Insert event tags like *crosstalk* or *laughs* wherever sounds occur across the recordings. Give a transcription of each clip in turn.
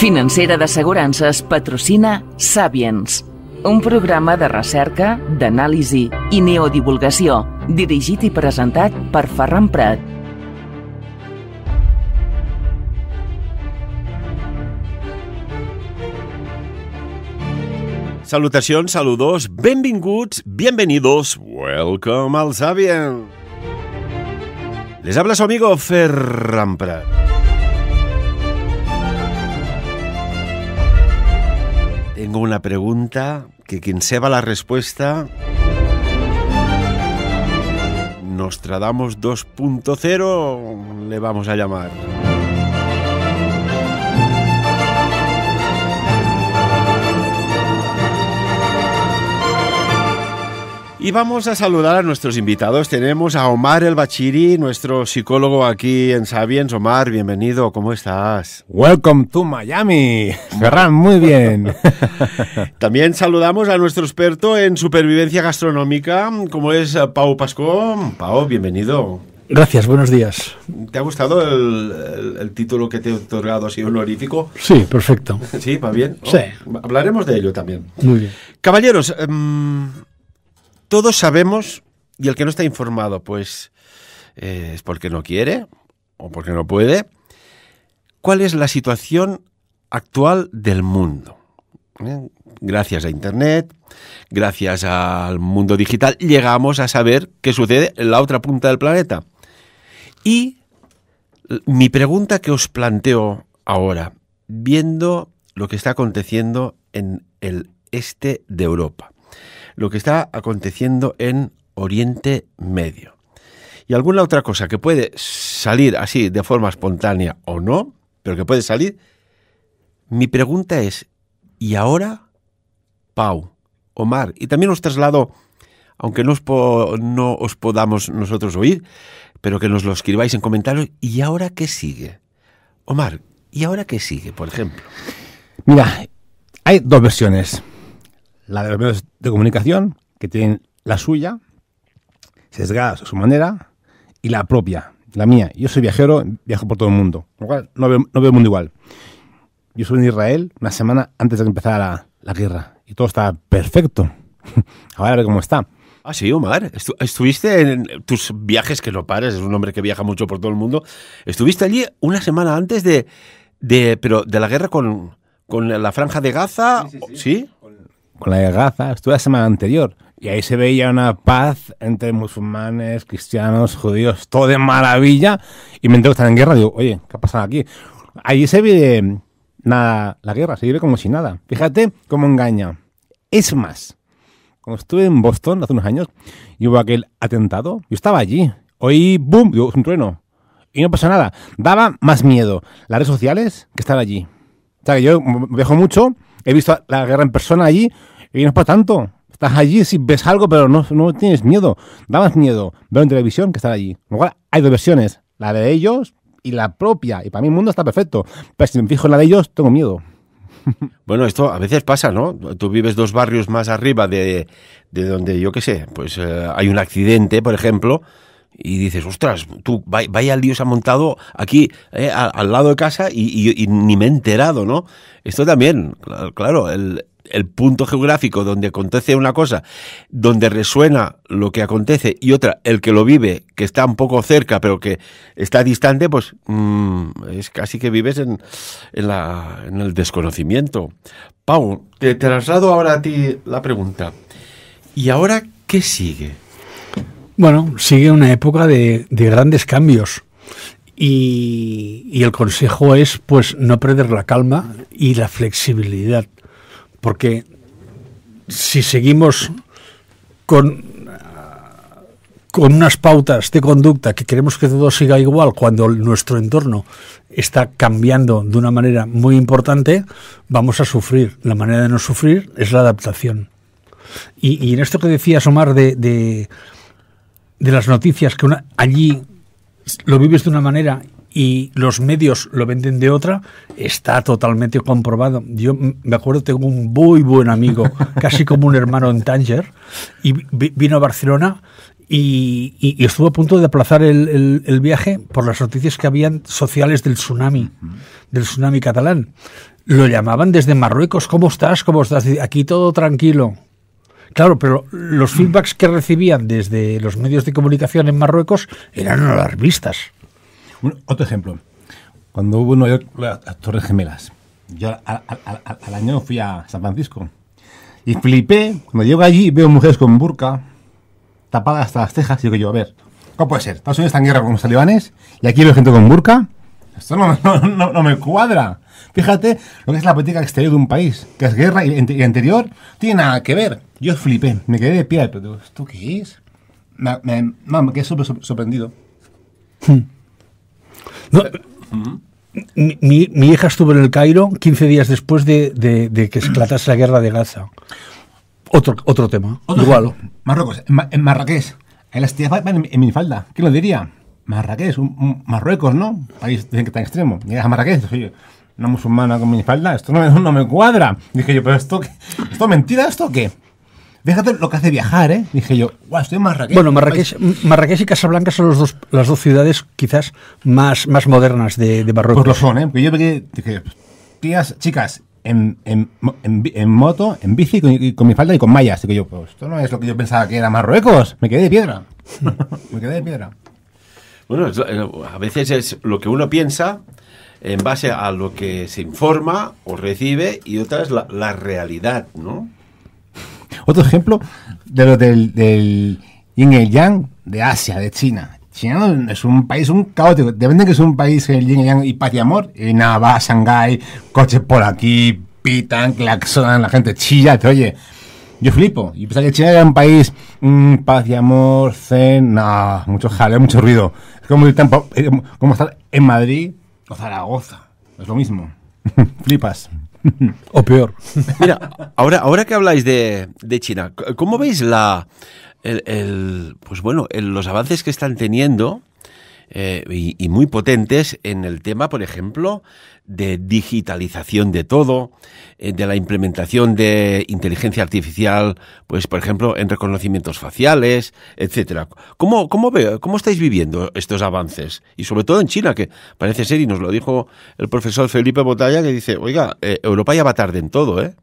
financera d'assegurances patrocina Sapiens, un programa de recerca, d'anàlisi i neodivulgació dirigit i presentat per Ferran Prat. Salutacions, saludos, benvinguts, bienvenidos, welcome al Sapiens. Les habla su amigo Ferran Prat. Tengo una pregunta que quien sepa la respuesta... Nostradamus 2.0 le vamos a llamar. Y vamos a saludar a nuestros invitados. Tenemos a Omar El Bachiri, nuestro psicólogo aquí en Sabiens. Omar, bienvenido, ¿cómo estás? Welcome to Miami. Ferran, muy bien. *laughs* También saludamos a nuestro experto en supervivencia gastronómica, como es eh, Pau Pascón. Pau, bienvenido. Gracias, buenos días. ¿Te ha gustado el, título que te he otorgado así honorífico? Sí, perfecto. *laughs* Sí, va bien. sí. Hablaremos de ello también. Muy bien. Caballeros, em, todos sabemos, y el que no está informado, pues eh, es porque no quiere o porque no puede, cuál es la situación actual del mundo. ¿Eh? Gracias a Internet, gracias al mundo digital, llegamos a saber qué sucede en la otra punta del planeta. Y mi pregunta que os planteo ahora, viendo lo que está aconteciendo en el este de Europa, lo que está aconteciendo en Oriente Medio. Y alguna otra cosa que puede salir así de forma espontánea o no, pero que puede salir, mi pregunta es, ¿y ahora? Pau, Omar, y también os traslado, aunque no os, podamos nosotros oír, pero que nos lo escribáis en comentarios, ¿y ahora qué sigue? Omar, ¿y ahora qué sigue, por ejemplo? Mira, hay dos versiones la de los medios de comunicación, que tienen la suya, sesgada a su manera, y la propia, la mía. Yo soy viajero, viajo por todo el mundo, lo cual no veo, el mundo igual. Yo soy en Israel una semana antes de que empezara la, guerra y todo está perfecto. *laughs* Ahora a ver cómo está. Ah, sí, Omar. estuviste en tus viajes, que no pares, es un hombre que viaja mucho por todo el mundo. Estuviste allí una semana antes de, pero de la guerra con, con la franja de Gaza. ¿Sí? sí con la de Gaza, estuve la semana anterior. Y ahí se veía una paz entre musulmanes, cristianos, judíos, todo de maravilla. Y me entero que están en guerra. Digo, oye, ¿qué ha pasado aquí? Allí se ve nada la guerra, se vive como si nada. Fíjate cómo engaña. Es más, cuando estuve en Boston hace unos años y hubo aquel atentado, yo estaba allí. Oí, boom, digo, un trueno. Y no pasa nada. Daba más miedo las redes sociales que estar allí que yo viajo mucho, he visto la guerra en persona allí y no es para tanto. Estás allí, si ves algo, pero no, no tienes miedo. Da más miedo veo en televisión que estar allí. hay dos versiones. La de ellos y la propia. Y para mí el mundo está perfecto. Pero si me fijo en la de ellos, tengo miedo. *laughs* Bueno, esto a veces pasa, ¿no? Tú vives dos barrios más arriba de, de donde, yo qué sé, pues eh, hay un accidente, por ejemplo, y dices, ostras, tú, vaya al dios ha montado aquí eh, al, lado de casa y, ni me he enterado, ¿no? Esto también, claro, el, punto geográfico donde acontece una cosa, donde resuena lo que acontece y otra, el que lo vive, que está un poco cerca, pero que está distante, pues mm, es casi que vives en, en, la, en el desconocimiento. Pau, te traslado ahora a ti la pregunta. ¿Y ahora qué sigue? Bueno, sigue una época de, grandes cambios. Y, el consejo es pues no perder la calma y la flexibilidad. Porque si seguimos con, con unas pautas de conducta que queremos que todo siga igual cuando nuestro entorno está cambiando de una manera muy importante, vamos a sufrir. La manera de no sufrir es la adaptación. Y, en esto que decías, Omar, de de las noticias que allí lo vives de una manera y los medios lo venden de otra, está totalmente comprobado. Yo me acuerdo, tengo un muy buen amigo, *laughs* casi como un hermano en Tanger y vino a Barcelona y, estuvo a punto de aplazar el, viaje por las noticias que habían sociales del tsunami, del tsunami catalán. Lo llamaban desde Marruecos, ¿cómo estás? ¿Cómo estás? Aquí todo tranquilo. Claro, pero los feedbacks que recibían desde los medios de comunicación en Marruecos eran las vistas. otro ejemplo. Cuando hubo en Nueva las Torres Gemelas, yo al, año fui a San Francisco y flipé. Cuando llego allí veo mujeres con burka tapadas hasta las cejas y digo yo, a ver, ¿cómo puede ser? Estados Unidos está en guerra con los talibanes y aquí veo gente con burka. Esto no me cuadra. Fíjate lo que es la política exterior de un país, que es guerra y, anterior, tiene nada que ver. Yo flipé, me quedé de pie, pero ¿esto qué es? Me, quedé sorprendido. Hmm. mi, hija estuvo en el Cairo 15 días después de, que se que la guerra de Gaza. Otro, otro tema, igual. Marruecos, en, en Marrakech. en, minifalda. ¿Quién lo diría? Marrakech, Marruecos, ¿no? País tan extremo. Llegas a Marrakech, oye, una musulmana con mi espalda... esto no me, no me cuadra. Dije yo, pero esto, qué? ¿esto mentira, esto o qué? Fíjate lo que hace viajar, ¿eh? Dije yo, ...guau, estoy en Marrakech. Bueno, Marrakech, y Casablanca son los dos, las dos ciudades quizás más, más modernas de, de Marruecos. Pues lo son, ¿eh? Porque yo dije, tías, chicas, en, en, en, moto, en bici, con, mi falda y con mallas. que yo, pues esto no es lo que yo pensaba que era Marruecos. Me quedé de piedra. Hmm. *laughs* me quedé de piedra. Bueno, eh, a veces es lo que uno piensa en base a lo que se informa o recibe y otra es la, realidad, ¿no? Otro ejemplo de lo del, del yin y el yang de Asia, de China. China es un país un caótico. Depende que es un país el yin y yang y paz y amor. Y eh, nada, va Shanghái, coches por aquí, pitan, claxonan, la gente chilla, te oye. Yo flipo. Y pensaba que China era un país mm, paz y amor, ...cena... mucho jaleo, mucho ruido. Es como, eh, como estar en Madrid o Zaragoza. Es lo mismo. *laughs* Flipas. *laughs* o peor. Mira, ahora, ahora que habláis de, China, ¿cómo veis la, el, pues bueno, los avances que están teniendo eh, y, muy potentes en el tema, por ejemplo, de digitalización de todo, eh, de la implementación de inteligencia artificial, pues por ejemplo, en reconocimientos faciales, etcétera. ¿Cómo, cómo, ¿Cómo estáis viviendo estos avances? Y sobre todo en China, que parece ser, y nos lo dijo el profesor Felipe Botalla, que dice, oiga, eh, Europa ya va tarde en todo, ¿eh?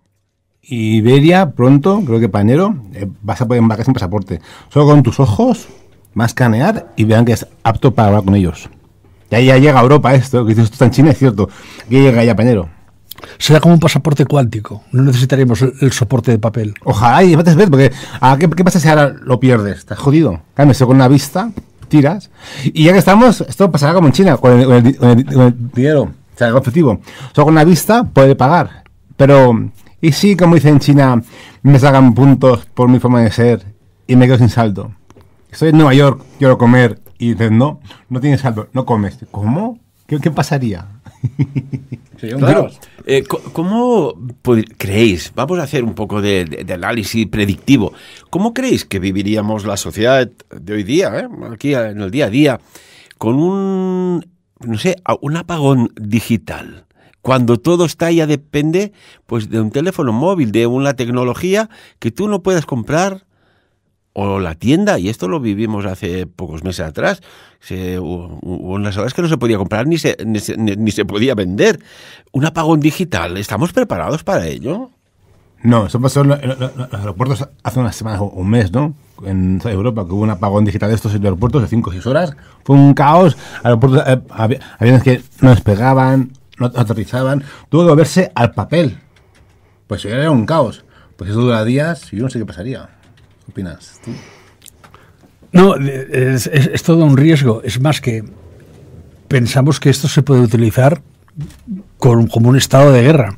Iberia, pronto, creo que para enero, vas a poder embarcar sin pasaporte. Solo con tus ojos más canear y vean que es apto para hablar con ellos. Ya, ya llega a Europa esto, que esto está en China, es cierto. Ya llega ya, pañero. Será como un pasaporte cuántico. No necesitaremos el, soporte de papel. Ojalá y vete a ver, porque ah, ¿qué, pasa si ahora lo pierdes? Estás jodido. soy con una vista, tiras. Y ya que estamos, esto pasará como en China, con el, dinero, o sea, el objetivo. Solo con una vista puede pagar. Pero, ¿y si, como dice en China, me sacan puntos por mi forma de ser y me quedo sin saldo? estoy en Nueva York, quiero comer, y dices, no, no tienes saldo, no comes. ¿Cómo? ¿Qué, pasaría? *laughs* claro. Eh, ¿Cómo creéis, vamos a hacer un poco de, análisis predictivo, ¿cómo creéis que viviríamos la sociedad de hoy día, eh, aquí en el día a día, con un, no sé, un apagón digital? Cuando todo está ya depende pues de un teléfono móvil, de una tecnología que tú no puedas comprar o la tienda, y esto lo vivimos hace pocos meses atrás, se, hubo unas horas que no se podía comprar ni se, ni, se, podía vender. Un apagón digital, ¿estamos preparados para ello? No, eso pasó en los aeropuertos hace unas semanas o un mes, ¿no? En Europa, que hubo un apagón digital de estos aeropuertos de 5 o 6 horas. Fue un caos. Aeropuertos, eh, aviones que no despegaban, no aterrizaban. Tuvo que volverse al papel. Pues era un caos. Pues eso dura días y yo no sé qué pasaría. ¿Qué opinas tú? No, es, todo un riesgo. Es más que pensamos que esto se puede utilizar con, como un estado de guerra.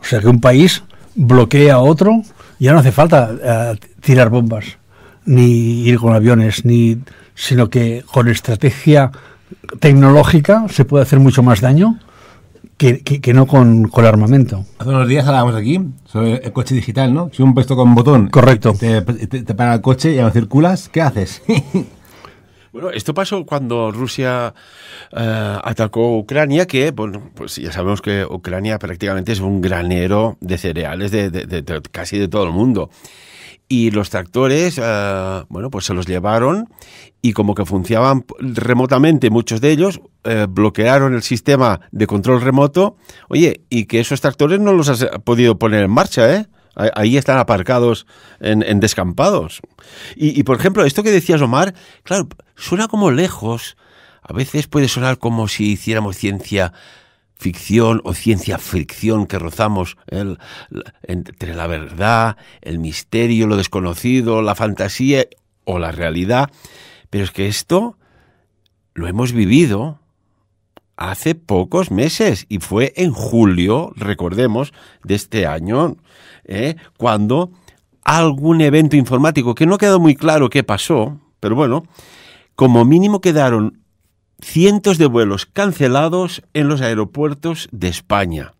O sea, que un país bloquea a otro, ya no hace falta eh, tirar bombas, ni ir con aviones, ni sino que con estrategia tecnológica se puede hacer mucho más daño que, no con, con, armamento. Hace unos días hablábamos aquí sobre el coche digital, ¿no? Si un puesto con botón Correcto. Te, para el coche y no circulas, ¿qué haces? *laughs* Bueno, esto pasó cuando Rusia eh, atacó Ucrania, que bueno, pues ya sabemos que Ucrania prácticamente es un granero de cereales de casi de todo el mundo y los tractores, eh, bueno, pues se los llevaron y como que funcionaban remotamente muchos de ellos, eh, bloquearon el sistema de control remoto, oye, y que esos tractores no los has podido poner en marcha, ¿eh? Ahí están aparcados en, descampados. Y, y, por ejemplo, esto que decías, Omar, claro, suena como lejos. A veces puede sonar como si hiciéramos ciencia ficción o ciencia ficción que rozamos entre la verdad, el misterio, lo desconocido, la fantasía o la realidad. Pero es que esto lo hemos vivido hace pocos meses y fue en julio, recordemos, de este año, ¿eh? cuando algún evento informático, que no quedó muy claro qué pasó, pero bueno, como mínimo quedaron cientos de vuelos cancelados en los aeropuertos de España.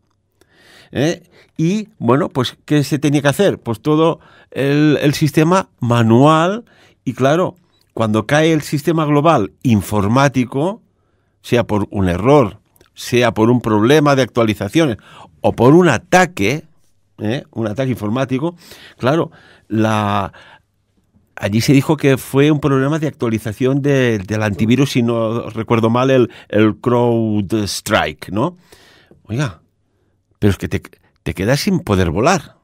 ¿Eh? Y bueno, pues ¿qué se tenía que hacer? Pues todo el, sistema manual y claro, cuando cae el sistema global informático, sea por un error, sea por un problema de actualizaciones o por un ataque, ¿eh? un ataque informático, claro, la, allí se dijo que fue un problema de actualización del antivirus, si no recuerdo mal, el, el CrowdStrike, ¿no? Oiga, pero es que te, te quedas sin poder volar.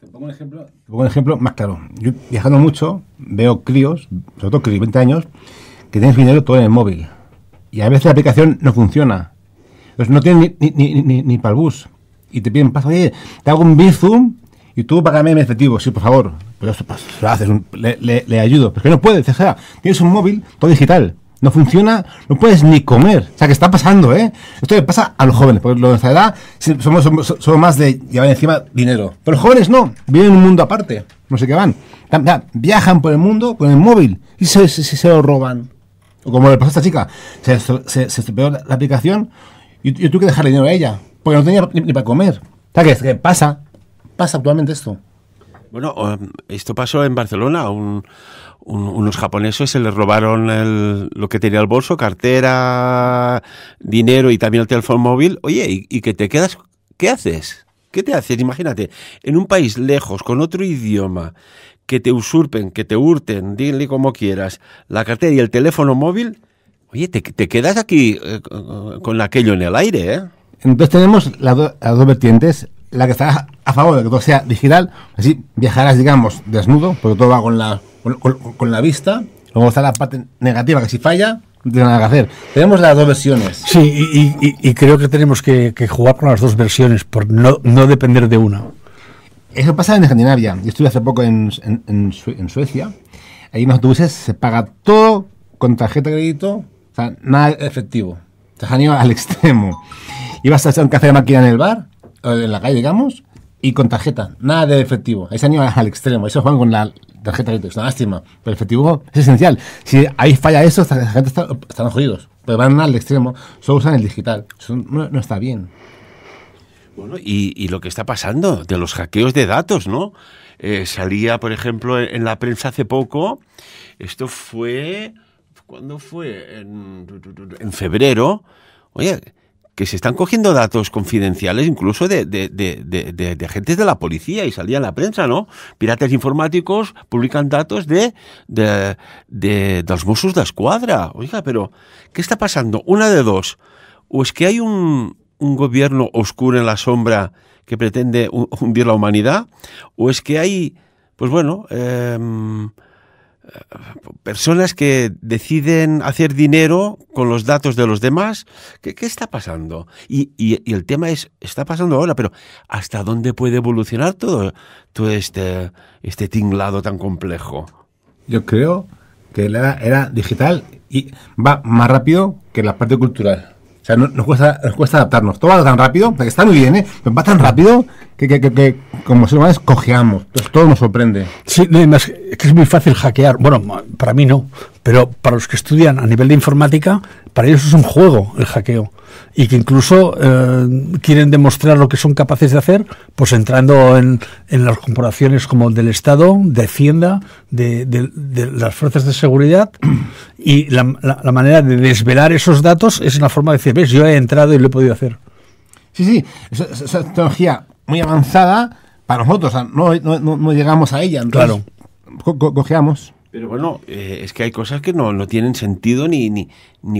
Te pongo, un ejemplo, te más claro. Yo viajando mucho veo críos, sobre todo críos de 20 años, que tienen dinero todo en el móvil. Y a veces la aplicación no funciona. Entonces no tienen ni, ni, ni, ni, para el bus. Y te piden paso, oye, te hago un bizum y tú págame en efectivo, sí, por favor. Pero pues lo haces, le, ayudo. Pero que no puedes, o sea, tienes un móvil todo digital. No funciona, no puedes ni comer. O sea, que está pasando, ¿eh? Esto le pasa a los jóvenes, porque los de nuestra edad somos, somos, más de llevar encima dinero. Pero los jóvenes no, viven en un mundo aparte. No sé qué van. Viajan por el mundo con el móvil y se, se, lo roban. O como le pasó a esta chica, se, estropeó la, aplicación y, yo tuve que dejarle dinero a ella, porque no tenía ni, para comer. O sea, que, que pasa, pasa actualmente esto? Bueno, um, esto pasó en Barcelona. Un, unos japoneses se les robaron lo que tenía el bolso, cartera, dinero y también el teléfono móvil. Oye, ¿y, qué que te quedas? ¿Qué haces? ¿Qué te haces? Imagínate, en un país lejos, con otro idioma, que te usurpen, que te hurten, dile como quieras, la cartera y el teléfono móvil. Oye, te, te quedas aquí eh, con aquello en el aire, ¿eh? Entonces tenemos las, dos vertientes, la que está a favor de que todo sea digital, así viajarás, digamos, desnudo, porque todo va con la, con, la vista. Luego está la parte negativa, que si falla, no tiene nada que hacer. Tenemos las dos versiones. Sí, y, creo que tenemos que, jugar con las dos versiones, por no, no depender de una. Eso pasa en Escandinavia. Yo estuve hace poco en, Suecia. Ahí en los autobuses se paga todo con tarjeta de crédito, o sea, nada efectivo. Te han ido al *laughs* extremo ibas a hacer un café máquina en el bar, en la calle, digamos, y con tarjeta, nada de efectivo. Ahí se *laughs* al extremo, eso juegan con la tarjeta es una lástima, pero el efectivo es esencial. Si ahí falla eso, la gente están jodidos, pero van al extremo, solo usan el digital, eso no, está bien. Bueno, y, lo que está pasando de los hackeos de datos, ¿no? Eh, salía, por ejemplo, en, la prensa hace poco, esto fue, ¿cuándo fue? en febrero. Oye, que se están cogiendo datos confidenciales incluso de, agentes de la policía y salía en la prensa, ¿no? Piratas informáticos publican datos de, de, de, los musos de Escuadra. Oiga, pero ¿qué está pasando? Una de dos. O es que hay un, un gobierno oscuro en la sombra que pretende hundir la humanidad, o es que hay, pues bueno, eh, personas que deciden hacer dinero con los datos de los demás. ¿Qué, está pasando? Y, el tema es, está pasando ahora, pero ¿hasta dónde puede evolucionar todo, todo este, este tinglado tan complejo? Yo creo que la era digital y va más rápido que la parte cultural. O sea, nos cuesta, adaptarnos. Todo va tan rápido, porque está muy bien, ¿eh? Pero va tan rápido que, como se humanos cojeamos. Entonces todo nos sorprende. Sí, es que es muy fácil hackear. Bueno, para mí no, pero para los que estudian a nivel de informática, para ellos es un juego el hackeo. Y que incluso eh, quieren demostrar lo que son capaces de hacer, pues entrando en, las corporaciones como del Estado, de Hacienda, de, las fuerzas de seguridad. Y la, manera de desvelar esos datos es la forma de decir, ves, yo he entrado y lo he podido hacer. Sí, sí, Esa es tecnología muy avanzada para nosotros, no, llegamos a ella. claro. Pero bueno, eh, es que hay cosas que no, tienen sentido ni, ni,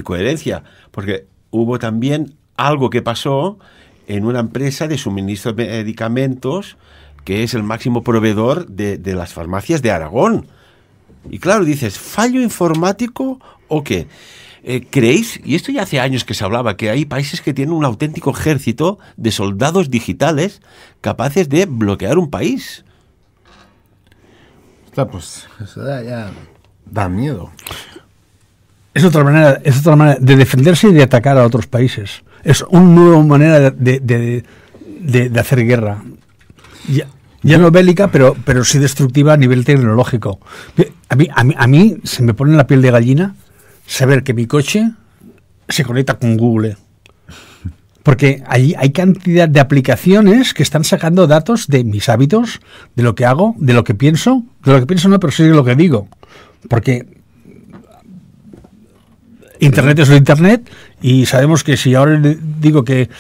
coherencia, porque hubo también algo que pasó en una empresa de suministro de medicamentos que es el máximo proveedor de, de las farmacias de Aragón. Y claro, dices, ¿fallo informático o qué? Eh, ¿Creéis? Y esto ya hace años que se hablaba, que hay países que tienen un auténtico ejército de soldados digitales capaces de bloquear un país pues eso da, ya da miedo. Es otra manera, es otra manera de defenderse y de atacar a otros países. Es una nueva manera de, hacer guerra. Ya, no bélica, pero, pero sí destructiva a nivel tecnológico. a mí se me pone la piel de gallina saber que mi coche se conecta con Google porque allí hay cantidad de aplicaciones que están sacando datos de mis hábitos, de lo que hago, de lo que pienso, de lo que pienso no, pero sí de lo que digo. Porque Internet es lo Internet y sabemos que si ahora digo que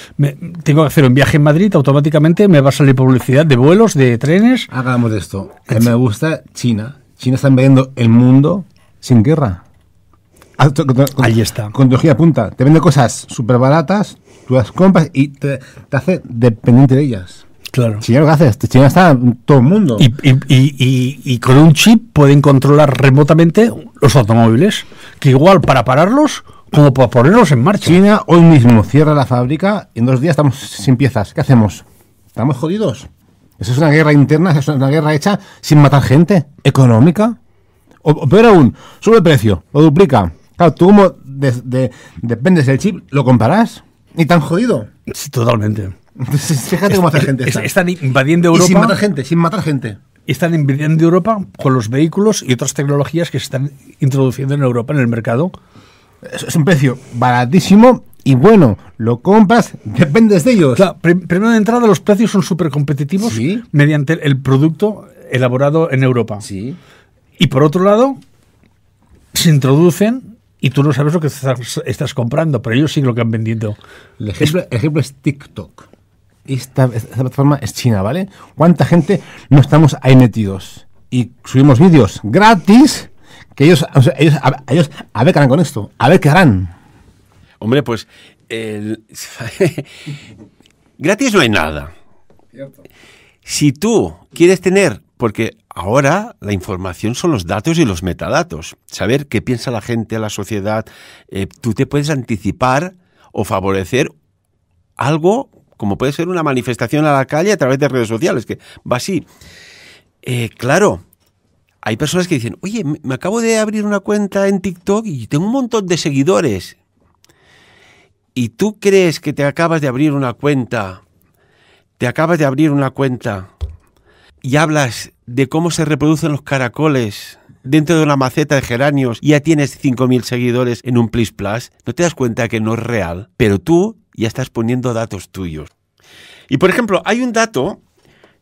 tengo que hacer un viaje en Madrid, automáticamente me va a salir publicidad de vuelos, de trenes. Hagamos esto. me gusta China. China está vendiendo el mundo sin guerra. Ahí está. Con punta. Te vende cosas súper baratas, tú compras y te, hace dependiente de ellas. Claro. China lo hace, China está todo el mundo. Y, y, y, y, con un chip pueden controlar remotamente los automóviles, que igual para pararlos como para ponerlos en marcha. China hoy mismo cierra la fábrica y en dos días estamos sin piezas. ¿Qué hacemos? ¿Estamos jodidos? Esa es una guerra interna? esa es una guerra hecha sin matar gente? ¿Económica? O, peor aún, sube el precio, lo duplica. Claro, tú como dependes del chip, ¿lo comparás? ¿Y tan jodido? Sí, Totalmente. Fíjate cómo hace gente. Están invadiendo Europa. sin matar gente, sin matar gente. Están invadiendo Europa con los vehículos y otras tecnologías que se están introduciendo en Europa, en el mercado. Es un precio baratísimo y bueno, lo compras, dependes de ellos. primero de entrada, los precios son súper competitivos mediante el producto elaborado en Europa. Sí. Y por otro lado, se introducen y tú no sabes lo que estás, comprando, pero ellos sí lo que han vendido. El ejemplo es, ejemplo es TikTok. Esta, plataforma es China, ¿vale? ¿Cuánta gente no estamos ahí metidos? Y subimos vídeos gratis que ellos, ellos, a, ellos a ver qué harán con esto, a ver qué harán. Hombre, pues *laughs* gratis no hay nada. Si tú quieres tener porque ahora la información son los datos y los metadatos. Saber qué piensa la gente, la sociedad. Eh, tú te puedes anticipar o favorecer algo, como puede ser una manifestación a la calle a través de redes sociales, que va así. Eh, claro, hay personas que dicen, oye, me acabo de abrir una cuenta en TikTok y tengo un montón de seguidores. Y tú crees que te acabas de abrir una cuenta, te acabas de abrir una cuenta y hablas de cómo se reproducen los caracoles dentro de una maceta de geranios y ya tienes 5.000 seguidores en un Plus Plus, no te das cuenta que no es real, pero tú ya estás poniendo datos tuyos. Y por ejemplo, hay un dato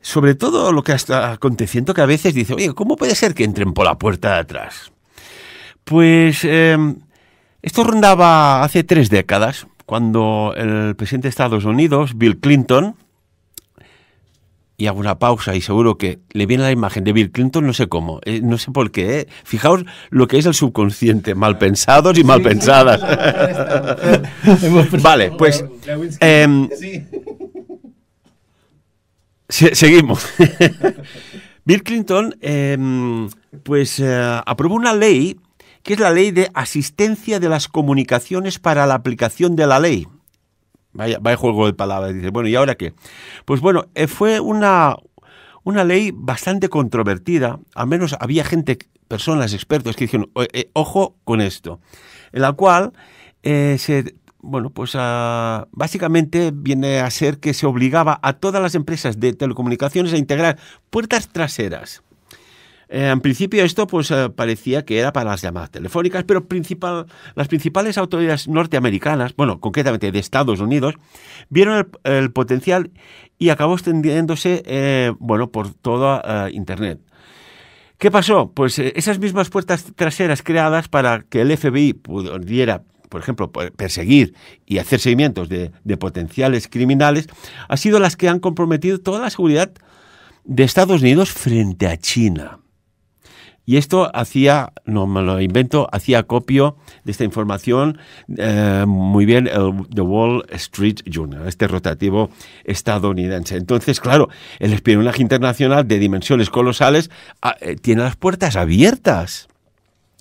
sobre todo lo que está aconteciendo que a veces dice, oye, ¿cómo puede ser que entren por la puerta de atrás? Pues em, esto rondaba hace tres décadas, cuando el presidente de Estados Unidos, Bill Clinton, y hago una pausa y seguro que le viene la imagen de Bill Clinton, no sé cómo, eh, no sé por qué. Eh. Fijaos lo que es el subconsciente, mal pensados y mal pensadas. *laughs* vale, pues... Em, seguimos. *laughs* Bill Clinton, em, pues, eh, aprobó una ley que es la ley de asistencia de las comunicaciones para la aplicación de la ley. Vaya, juego de palabras. Dice, bueno, ¿y ahora qué? Pues bueno, eh, fue una, ley bastante controvertida, al menos había gente, personas, expertos, que dijeron, eh, ojo con esto, en la cual eh, se... Bueno, pues ah, básicamente viene a ser que se obligaba a todas las empresas de telecomunicaciones a integrar puertas traseras eh, en principio esto pues eh, parecía que era para las llamadas telefónicas, pero principal, las principales autoridades norteamericanas, bueno, concretamente de Estados Unidos, vieron el, potencial y acabó extendiéndose eh, bueno, por toda Internet. ¿Qué pasó? Pues esas mismas puertas traseras creadas para que el FBI pudiera por ejemplo, perseguir y hacer seguimientos de, potenciales criminales, han sido las que han comprometido toda la seguridad de Estados Unidos frente a China. Y esto hacía, no me lo invento, hacía copio de esta información eh, muy bien el The Wall Street Journal, este rotativo estadounidense. Entonces, claro, el espionaje internacional de dimensiones colosales ah, eh, tiene las puertas abiertas.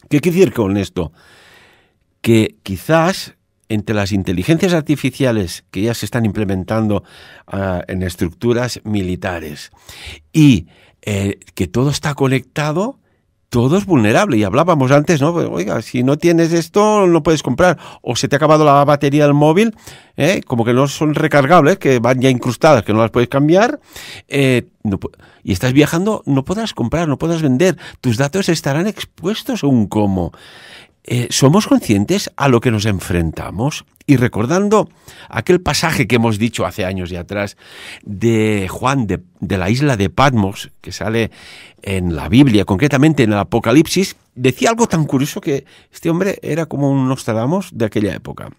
¿Qué quiere decir con esto? Que quizás entre las inteligencias artificiales que ya se están implementando ah, en estructuras militares y eh, que todo está conectado, todo es vulnerable. Y hablábamos antes, ¿no? Pues, oiga, si no tienes esto, no puedes comprar. O se te ha acabado la batería del móvil, ¿eh? como que no son recargables, que van ya incrustadas, que no las puedes cambiar. Eh, y estás viajando, no podrás comprar, no podrás vender. Tus datos estarán expuestos un cómo. Eh, somos conscientes a lo que nos enfrentamos. Y recordando aquel pasaje que hemos dicho hace años y atrás de Juan de, la isla de Patmos, que sale en la Biblia, concretamente en el Apocalipsis, decía algo tan curioso que este hombre era como un Nostradamus de aquella época.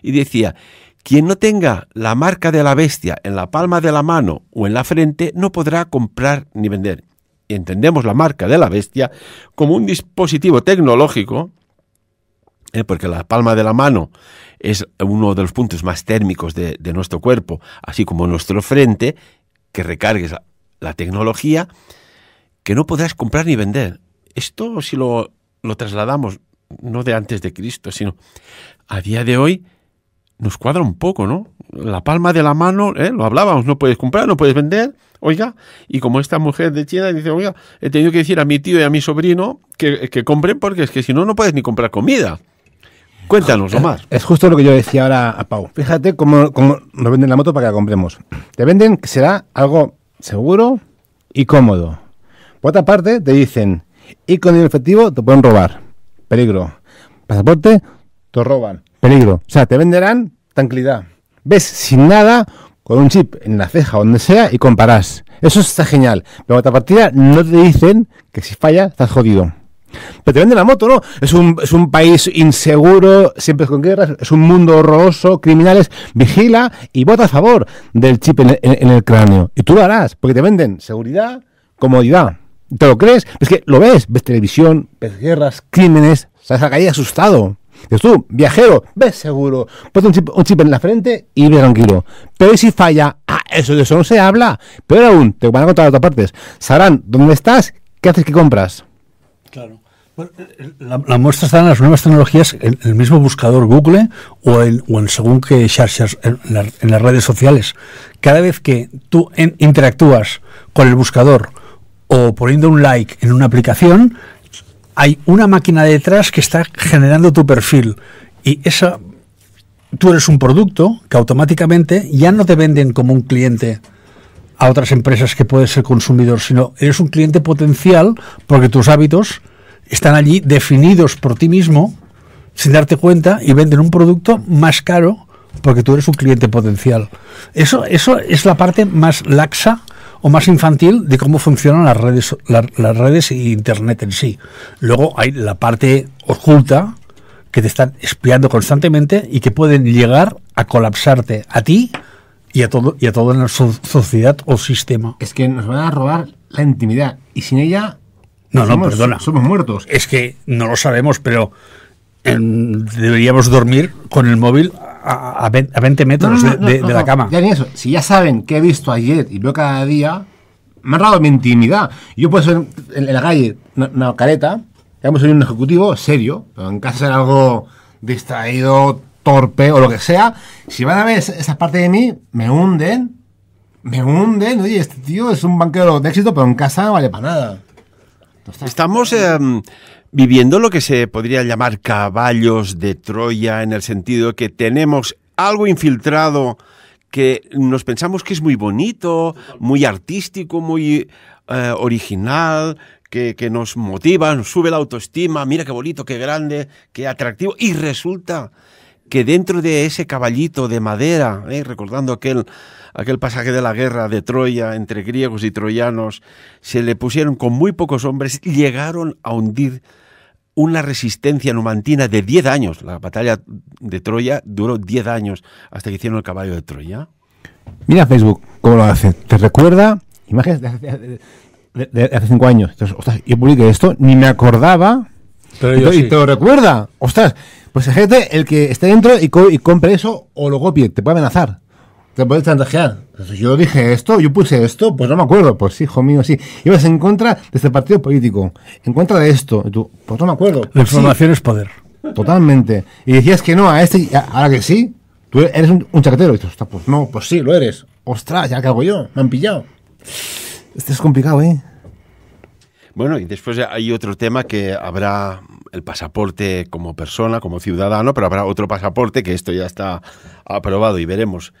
Y decía, quien no tenga la marca de la bestia en la palma de la mano o en la frente no podrá comprar ni vender. Entendemos la marca de la bestia como un dispositivo tecnológico ¿eh? porque la palma de la mano es uno de los puntos más térmicos de, nuestro cuerpo, así como nuestro frente, que recargues la, tecnología, que no podrás comprar ni vender. Esto si lo, trasladamos, no de antes de Cristo, sino a día de hoy, nos cuadra un poco, ¿no? La palma de la mano, ¿eh? lo hablábamos, no puedes comprar, no puedes vender, oiga, y como esta mujer de China dice, oiga, he tenido que decir a mi tío y a mi sobrino que, que compren porque es que si no, no puedes ni comprar comida. Cuéntanos, Omar. Es justo lo que yo decía ahora a Pau. Fíjate cómo, nos venden la moto para que la compremos. Te venden que será algo seguro y cómodo. Por otra parte, te dicen, y con el efectivo te pueden robar. Peligro. Pasaporte, te roban. Peligro. O sea, te venderán tranquilidad. Ves sin nada, con un chip en la ceja o donde sea, y comparás. Eso está genial. Pero a otra partida no te dicen que si falla, estás jodido. Pero te venden la moto, ¿no? Es un, es un país inseguro, siempre con guerras, es un mundo horroroso, criminales. Vigila y vota a favor del chip en, el cráneo. Y tú lo harás, porque te venden seguridad, comodidad. ¿Te lo crees? Es que lo ves, ves televisión, ves guerras, crímenes, sales a la calle asustado. Dices tú, viajero, ves seguro, ponte un chip, en la frente y ve tranquilo. Pero si falla? Ah, eso de eso no se habla. Pero aún, te van a contar otras partes. Sabrán dónde estás, qué haces, qué compras. Claro. La, muestra está en las nuevas tecnologías, en el mismo buscador Google ¿eh? o en, según que en, las redes sociales. Cada vez que tú interactúas con el buscador o poniendo un like en una aplicación, hay una máquina detrás que está generando tu perfil y esa tú eres un producto que automáticamente ya no te venden como un cliente a otras empresas que puedes ser consumidor, sino eres un cliente potencial porque tus hábitos están allí definidos por ti mismo sin darte cuenta y venden un producto más caro porque tú eres un cliente potencial. Eso, eso es la parte más laxa o más infantil de cómo funcionan las redes, las redes e Internet en sí. Luego hay la parte oculta que te están espiando constantemente y que pueden llegar a colapsarte a ti y a todo y a toda la sociedad o sistema. Es que nos van a robar la intimidad y sin ella no, no, perdona. Somos muertos. Es que no lo sabemos, pero em, deberíamos dormir con el móvil a, 20 metros de, la cama. Ya ni eso. Si ya saben que he visto ayer y veo cada día, me han robado mi intimidad. Yo puedo ser en, la calle una, careta, digamos, soy un ejecutivo serio, pero en casa ser algo distraído, torpe o lo que sea. Si van a ver esa parte de mí, me hunden. Me hunden. Oye, este tío es un banquero de éxito, pero en casa no vale para nada. Estamos eh, viviendo lo que se podría llamar caballos de Troya, en el sentido que tenemos algo infiltrado que nos pensamos que es muy bonito, muy artístico, muy eh, original, que, nos motiva, nos sube la autoestima, mira qué bonito, qué grande, qué atractivo, y resulta que dentro de ese caballito de madera, eh, recordando aquel aquel pasaje de la guerra de Troya entre griegos y troyanos, se le pusieron con muy pocos hombres, llegaron a hundir una resistencia numantina de 10 años. La batalla de Troya duró 10 años hasta que hicieron el caballo de Troya. Mira Facebook cómo lo hace. Te recuerda imágenes de hace, cinco años. yo publiqué esto, ni me acordaba. y, yo recuerda. Ostras, pues gente, el que esté dentro y, y compre eso o lo copie, te puede amenazar. Te puedes chantajear. Yo dije esto, yo puse esto, pues no me acuerdo. Pues hijo mío, sí. Ibas en contra de este partido político, en contra de esto. tú, pues no me acuerdo. la información es poder. Totalmente. Y decías que no a este, ahora que sí, tú eres un, chaquetero. pues no, pues sí, lo eres. Ostras, ya cago yo, me han pillado. Este es complicado, ¿eh? Bueno, y después hay otro tema que habrá el pasaporte como persona, como ciudadano, pero habrá otro pasaporte que esto ya está aprobado y veremos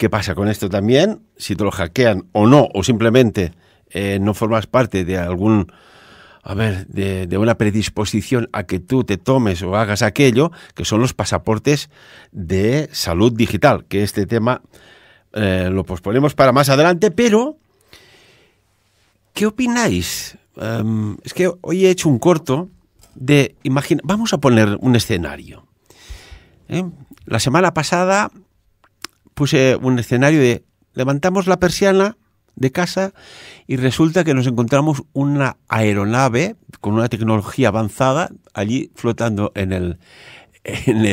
¿Qué pasa con esto también? Si te lo hackean o no, o simplemente eh, no formas parte de algún a ver, de, una predisposición a que tú te tomes o hagas aquello, que son los pasaportes de salud digital, que este tema eh, lo posponemos para más adelante, pero ¿qué opináis? Em, es que hoy he hecho un corto de, imagina, vamos a poner un escenario. ¿eh? La semana pasada puse un escenario de levantamos la persiana de casa y resulta que nos encontramos una aeronave con una tecnología avanzada allí flotando en el, en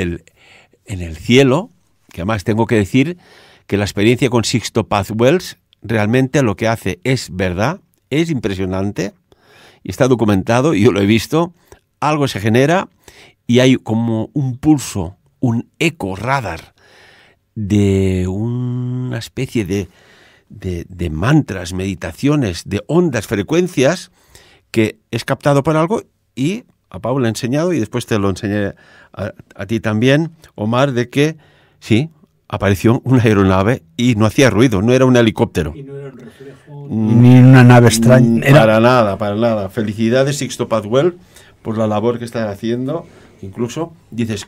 el, cielo, que además tengo que decir que la experiencia con Sixto Paz Wells realmente lo que hace es verdad, es impresionante y está documentado, yo lo he visto, algo se genera y hay como un pulso, un eco radar de una especie de, de, mantras, meditaciones, de ondas, frecuencias, que es captado por algo y a Pablo le he enseñado y después te lo enseñé a, ti también, Omar, de que sí, apareció una aeronave y no hacía ruido, no era un helicóptero. Y no era un reflejo. Mm, Ni una nave extraña. Mm, para nada, para nada. Felicidades, Sixto Padwell, por la labor que estás haciendo. Incluso, dices,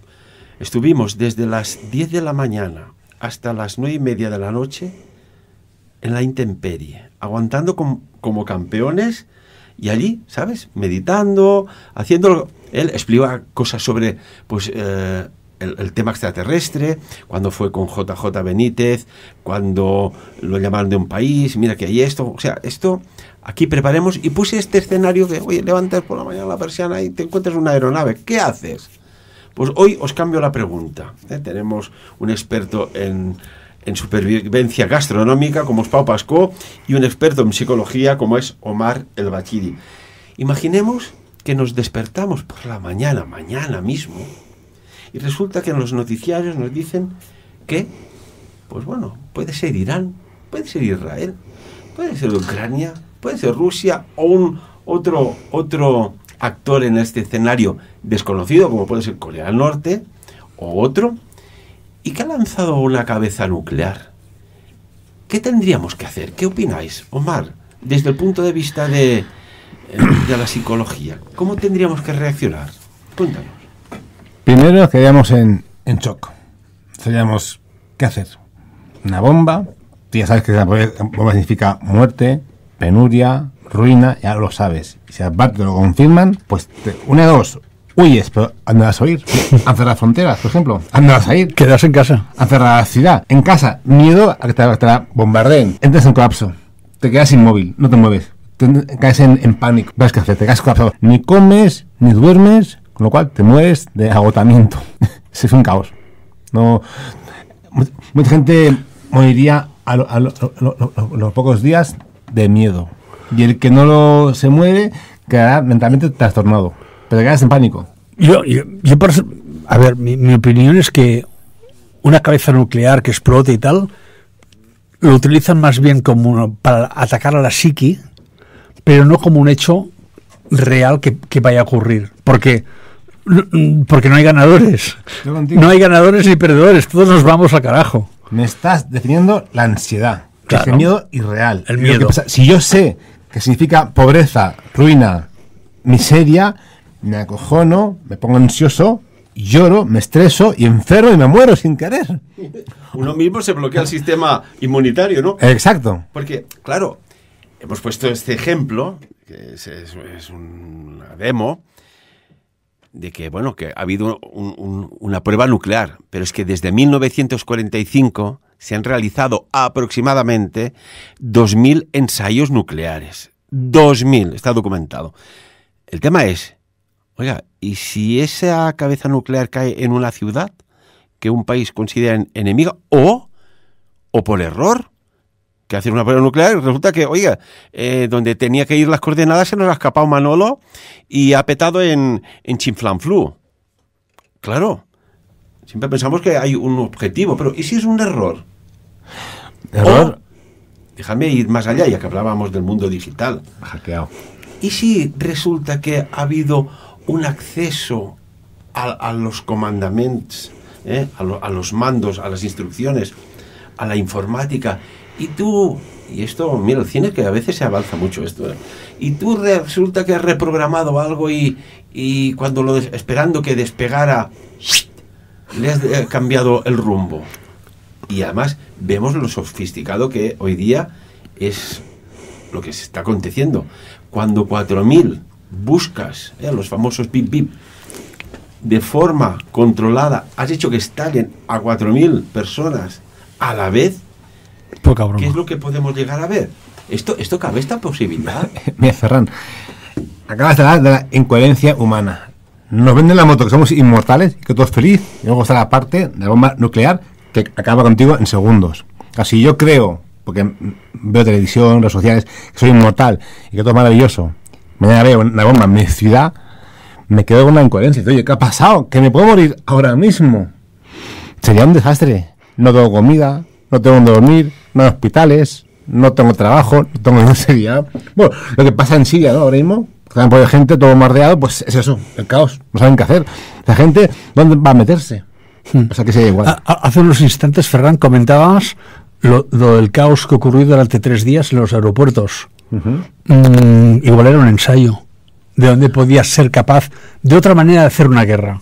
estuvimos desde las 10 de la mañana hasta las nueve y media de la noche en la intemperie, aguantando como campeones y allí, ¿sabes? Meditando, haciendo... Él explica cosas sobre, pues... Eh, el, tema extraterrestre, cuando fue con JJ Benítez, cuando lo llamaron de un país, mira que hay esto, o sea, esto aquí preparemos y puse este escenario que, oye, levantas por la mañana la persiana y te encuentras una aeronave, ¿qué haces? Pues hoy os cambio la pregunta. ¿eh? Tenemos un experto en, supervivencia gastronómica, como es Pau Pascó, y un experto en psicología, como es Omar El Bachiri. Imaginemos que nos despertamos por la mañana, mañana mismo, y resulta que en los noticiarios nos dicen que, pues bueno, puede ser Irán, puede ser Israel, puede ser Ucrania, puede ser Rusia o un otro, otro actor en este escenario desconocido, como puede ser Corea del Norte o otro, y que ha lanzado una cabeza nuclear. ¿Qué tendríamos que hacer? ¿Qué opináis, Omar? Desde el punto de vista de, eh, la psicología, ¿cómo tendríamos que reaccionar? Cuéntanos. Primero quedamos en, en shock. ¿qué hacer? ¿Una bomba? ya sabes que la bomba significa muerte, penuria, ruina, ya lo sabes. si aparte te lo confirman, pues te, una de dos. Huyes, pero andarás a oír. *laughs* A cerrar fronteras, por ejemplo. andas a ir. quedas en casa. A la ciudad. En casa. Miedo a que te, la bombardeen. Entras en colapso. Te quedas inmóvil. No te mueves. caes en, en pánico. Vas a hacer. Te caes colapsado. Ni comes, ni duermes. Con lo cual te mueres de agotamiento. *laughs* Ese es un caos. No, mucha gente moriría a los pocos días de miedo. Y el que no lo se mueve quedará mentalmente trastornado, pero quedas en pánico. Yo, yo, a ver, mi, opinión es que una cabeza nuclear que explote y tal, lo utilizan más bien como para atacar a la psiqui, pero no como un hecho real que, vaya a ocurrir. Porque porque no hay ganadores. No hay ganadores ni perdedores. Todos nos vamos al carajo. Me estás definiendo la ansiedad. es el miedo irreal. El miedo. si yo sé significa pobreza, ruina, miseria, me acojono, me pongo ansioso, lloro, me estreso y enfermo y me muero sin querer. Uno mismo se bloquea el sistema inmunitario, ¿no? Exacto. Porque, claro, hemos puesto este ejemplo, que es, una demo, de que, bueno, que ha habido una prueba nuclear, pero es que desde 1945 se han realizado aproximadamente 2.000 ensayos nucleares. 2.000, está documentado. El tema es, oiga, ¿y si esa cabeza nuclear cae en una ciudad que un país considera enemiga o, o por error? que hacer una prueba nuclear, resulta que, oiga, eh, donde tenía que ir las coordenadas se nos ha escapado Manolo y ha petado en, en Chinflanflu. Claro, siempre pensamos que hay un objetivo, pero ¿y si es un error? Error. déjame ir más allá, ya que hablábamos del mundo digital. Hackeado. ¿Y si resulta que ha habido un acceso a, los comandamentos, eh, a, los mandos, a las instrucciones, a la informática, y tú y esto, mira, el cine que a veces se avanza mucho esto. Eh. Y tú resulta que has reprogramado algo y, cuando lo esperando que despegara, le has eh, cambiado el rumbo y además vemos lo sofisticado que hoy día es lo que se está aconteciendo. Cuando 4.000 buscas eh, los famosos bip bip, de forma controlada, has hecho que estallen a 4.000 personas a la vez, ¿qué es lo que podemos llegar a ver? ¿Esto, esto cabe esta posibilidad? *laughs* me Ferran, acabas de hablar de la incoherencia humana. Nos venden la moto que somos inmortales, que todo es feliz, y luego está la parte de la bomba nuclear, que acaba contigo en segundos. Así yo creo, porque veo televisión, redes sociales, que soy inmortal y que todo es maravilloso. Me veo una bomba en mi ciudad, me quedo con una incoherencia. Oye, ¿qué ha pasado? Que me puedo morir ahora mismo. Sería un desastre. No tengo comida, no tengo donde dormir, no hay hospitales, no tengo trabajo, no tengo universidad. *laughs* Bueno, lo que pasa en Siria, ¿no? Ahora mismo, por gente todo mardeado, pues es eso, el caos, no saben qué hacer. La gente, ¿dónde va a meterse? Hmm. Ah, ah, hace unos instantes, Ferran, comentabas lo, del caos que ocurrió durante tres días en los aeropuertos. Mm, igual era un ensayo de dónde podías ser capaz de otra manera de hacer una guerra.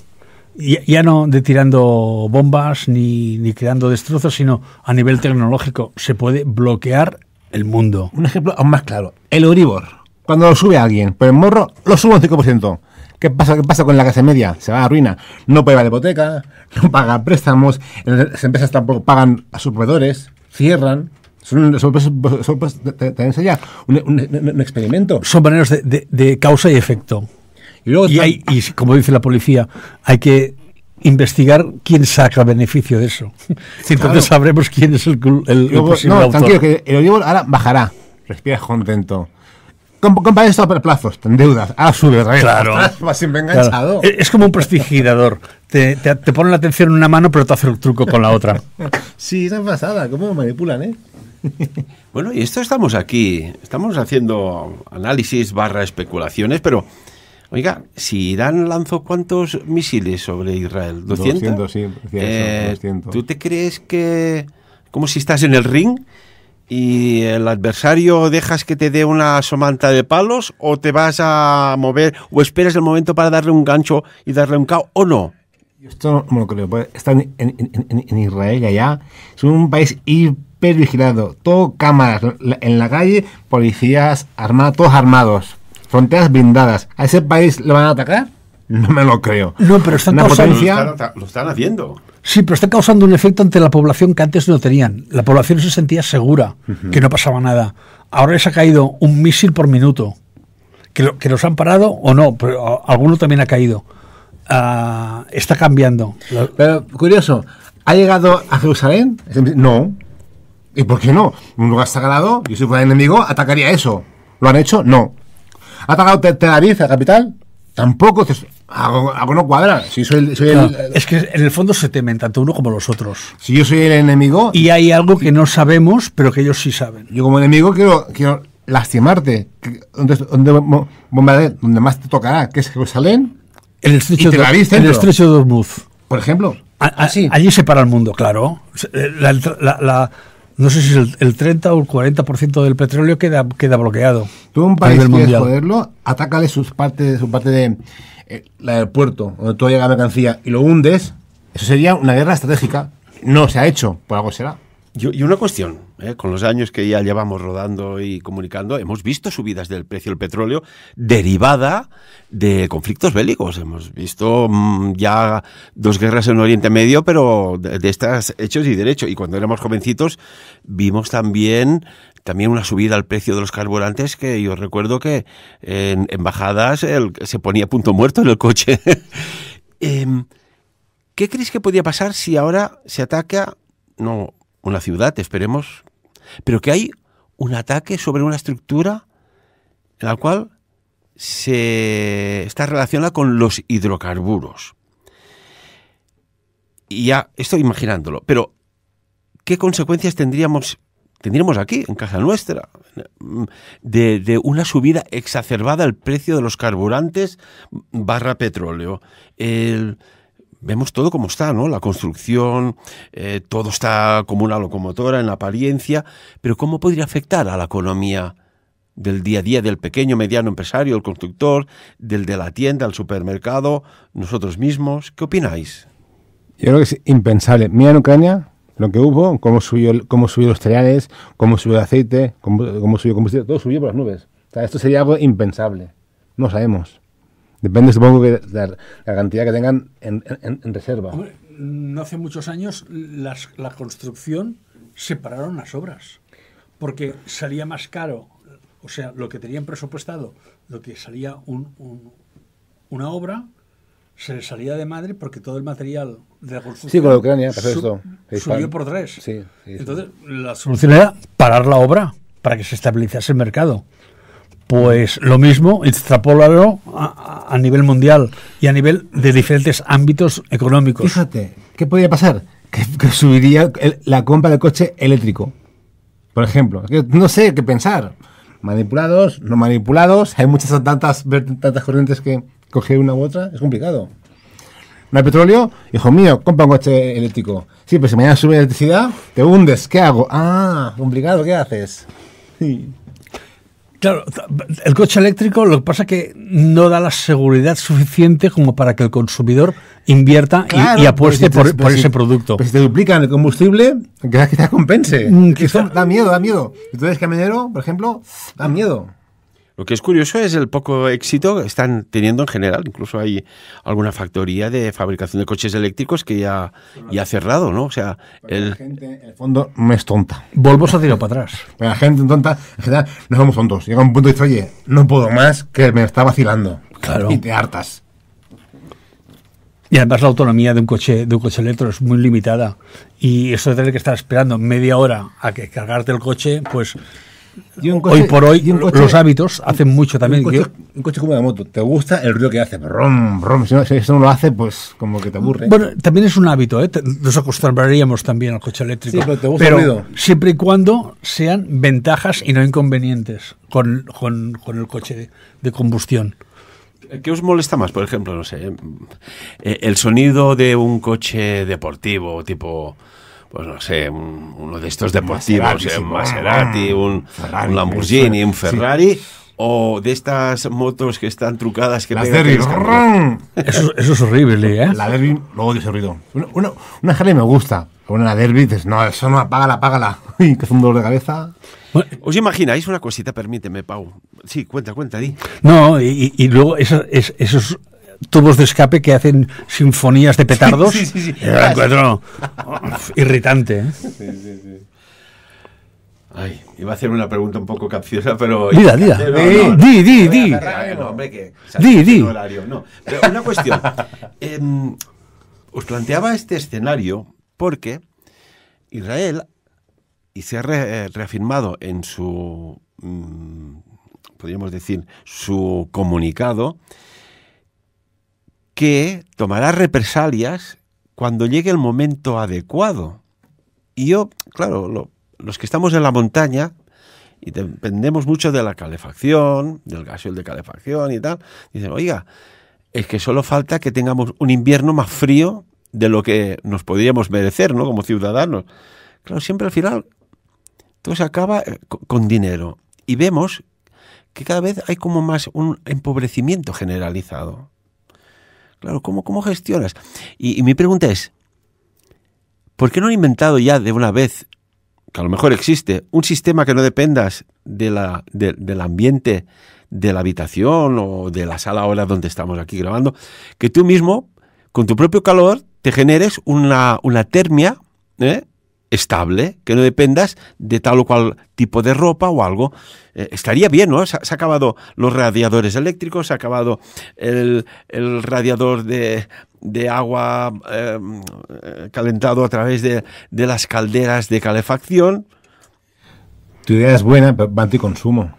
Ya, no de tirando bombas ni, ni creando destrozos, sino a nivel tecnológico. Se puede bloquear el mundo. Un ejemplo aún más claro, el Euribor. Cuando lo sube alguien, por el morro lo sube un 5%. ¿Qué pasa, ¿Qué pasa con la clase media? Se va a la ruina. No puede la hipoteca, no paga préstamos, las empresas tampoco pagan a sus proveedores, cierran. Son, pues, te, un, experimento. Son maneras de, causa y efecto. Y, como dice la policía, hay que investigar quién saca beneficio de eso. *laughs* Entonces sabremos quién es el, el, no, autor. Tranquilo, el olivo ahora bajará. respira contento. Compra está a plazos, en deudas. Ah, sube Claro. enganchado. Es como un prestigiador. Te, te, ponen la atención en una mano, pero te hace un truco con la otra. *laughs* sí, esa es pasada. ¿Cómo manipulan, eh? *laughs* bueno, y esto estamos aquí. Estamos haciendo análisis barra especulaciones, pero. Oiga, si Irán lanzó cuántos misiles sobre Israel, ¿200? 200, sí. Eh, ¿Tú te crees que. como si estás en el ring? ¿Y el adversario dejas que te dé una somanta de palos o te vas a mover o esperas el momento para darle un gancho y darle un KO o no? Yo esto no, me lo creo. Están en, en, Israel allá. Es un país hipervigilado. Todo cámaras en la calle, policías armados, todos armados. Fronteras blindadas. ¿A ese país lo van a atacar? No me lo creo. No, pero están están, lo están haciendo. Sí, pero está causando un efecto ante la población que antes no tenían. La población se sentía segura, que no pasaba nada. Ahora les ha caído un misil por minuto. Que, los han parado o no, pero alguno también ha caído. Ah, está cambiando. Pero, curioso, ¿ha llegado a Jerusalén? No. ¿Y por qué no? Un lugar sagrado, y si fuera enemigo, atacaría eso. ¿Lo han hecho? No. ¿Ha atacado Tel Aviv, la capital? tampoco hago, no cuadra es que en el fondo se temen tanto uno como los otros. Si yo soy el enemigo... Y hay algo que no sabemos, pero que ellos sí saben. Yo como enemigo quiero, quiero lastimarte. ¿Dónde más te tocará, ¿Qué es Jerusalén. En el estrecho, de, en el estrecho de Por ejemplo. Así. Ah, allí se para el mundo, claro. Eh, la no sé si el, el 30 o el 40% del petróleo queda, queda bloqueado. Tú un país del mundial. joderlo, atácale sus partes, su parte de la eh, del puerto, donde tú llega la mercancía, y lo hundes, eso sería una guerra estratégica. No se ha hecho, por algo será. Yo, y una cuestión, ¿eh? con los años que ya llevamos rodando y comunicando, hemos visto subidas del precio del petróleo derivada de conflictos bélicos. Hemos visto mm, ya dos guerras en Oriente Medio, pero de, estas hechos y derecho. Y cuando éramos jovencitos vimos también también una subida al precio de los carburantes que yo recuerdo que en, embajadas bajadas se ponía punto muerto en el coche. *laughs* Em, ¿Qué crees que podría pasar si ahora se ataca, no una ciudad, esperemos pero que hay un ataque sobre una estructura en la cual se está relacionada con los hidrocarburos. Y ya estoy imaginándolo, pero ¿qué consecuencias tendríamos, tendríamos aquí, en casa nuestra, de, una subida exacerbada al precio de los carburantes barra petróleo? El, vemos todo como está, ¿no? La construcción, eh, todo está como una locomotora en la apariencia, pero ¿cómo podría afectar a la economía del día a día del pequeño, mediano empresario, el constructor, del de la tienda, al supermercado, nosotros mismos? ¿Qué opináis? Yo creo que es impensable. Mira en Ucrania lo que hubo, cómo subió, subió los cereales, cómo subió el aceite, cómo, cómo subió el combustible, todo subió por las nubes. esto sería algo impensable. No sabemos. Depende, supongo, que de la cantidad que tengan en, reserva. no hace muchos años las, la construcción se pararon las obras, porque salía más caro, o sea, lo que tenían presupuestado, lo que salía una obra, se les salía de madre porque todo el material de la construcción. Sí, con Ucrania Subió por tres. Sí, sí, Entonces, la solución era parar la obra para que se estabilizase el mercado. Pues lo mismo, extrapolarlo a, nivel mundial y a nivel de diferentes ámbitos económicos. Fíjate, ¿qué podría pasar? Que, subiría la compra del coche eléctrico, por ejemplo. No sé qué pensar. Manipulados, no manipulados, hay muchas tantas, tantas corrientes que coger una u otra, es complicado. No hay petróleo, hijo mío, compra un coche eléctrico. Sí, pero si mañana sube la electricidad, te hundes, ¿qué hago? Ah, complicado, ¿qué haces? Sí. Claro, el coche eléctrico lo que pasa es que no da la seguridad suficiente como para que el consumidor invierta y, apueste por, ese producto. Pues si te duplican el combustible, que, te compense. Mm, da miedo, da miedo. Y tú eres camionero, por ejemplo, da miedo. Lo que es curioso es el poco éxito que están teniendo en general. Incluso hay alguna factoría de fabricación de coches eléctricos que ya, ha cerrado, ¿no? O sea, el... la gente, en el fondo, me es tonta. Volvos a tirar para atrás. La gente tonta, en general, no somos tontos. Llega un punto y dice, oye, no puedo más, que me está vacilando. Claro. Y te hartas. Y además la autonomía de un coche de un coche eléctrico es muy limitada y eso de tener que estar esperando media hora a que cargarte el coche, pues hoy por hoy los hábitos hacen mucho también. Un coche, como la moto, ¿te gusta el ruido que hace? rom rom Si, no, eso no lo hace, pues como que te aburre. Bueno, también es un hábito, ¿eh? nos acostumbraríamos también al coche eléctrico. pero, te gusta el ruido. siempre y cuando sean ventajas y no inconvenientes con, el coche de, de combustión. Eh, ¿Qué os molesta más? Por ejemplo, no sé, eh, el sonido de un coche deportivo tipo pues no sé, uno de estos deportivos, eh, ah, un Maserati, un, Lamborghini, un Ferrari. O de estas motos que están trucadas que Las derby. Eso, es horrible, ¿eh? La derby, luego dice ruido. Una, una, Harley me gusta, pero una derby dices, no, eso no, apágala, apágala. Y que es un dolor de cabeza. ¿Os imagináis una cosita? Permíteme, Pau. Sí, cuenta, cuenta, di. No, y, y luego eso es tubos de escape que hacen sinfonías de petardos. Sí, sí, sí, encuentro irritante. ¿eh? sí. iba a hacer una pregunta un poco capciosa, pero... di, di, di. No, hombre, que... Di, di. pero una cuestión. *laughs* Em, os planteaba este escenario porque Israel, y se ha eh, reafirmado en su, mm, podríamos decir, su comunicado, que tomará represalias cuando llegue el momento adecuado. Y yo, claro, los que estamos en la montaña y dependemos mucho de la calefacción, del gasoil de calefacción y tal, dicen, oiga, es que solo falta que tengamos un invierno más frío de lo que nos podríamos merecer, ¿no? Como ciudadanos. Claro, siempre al final todo se acaba eh, con dinero. Y vemos que cada vez hay como más un empobrecimiento generalizado. Claro, ¿cómo, cómo gestionas? Y, mi pregunta es, ¿por qué no han inventado ya de una vez, que a lo mejor existe, un sistema que no dependas de la, del ambiente de la habitación o de la sala ahora donde estamos aquí grabando, que tú mismo, con tu propio calor, te generes una, una termia ¿eh? estable, que no dependas de tal o cual tipo de ropa o algo. Eh, estaría bien, ¿no? Se, han acabado los radiadores eléctricos, se ha acabado el, radiador de, agua eh, eh, calentado a través de, las calderas de calefacción. Tu idea es buena, pero va anticonsumo.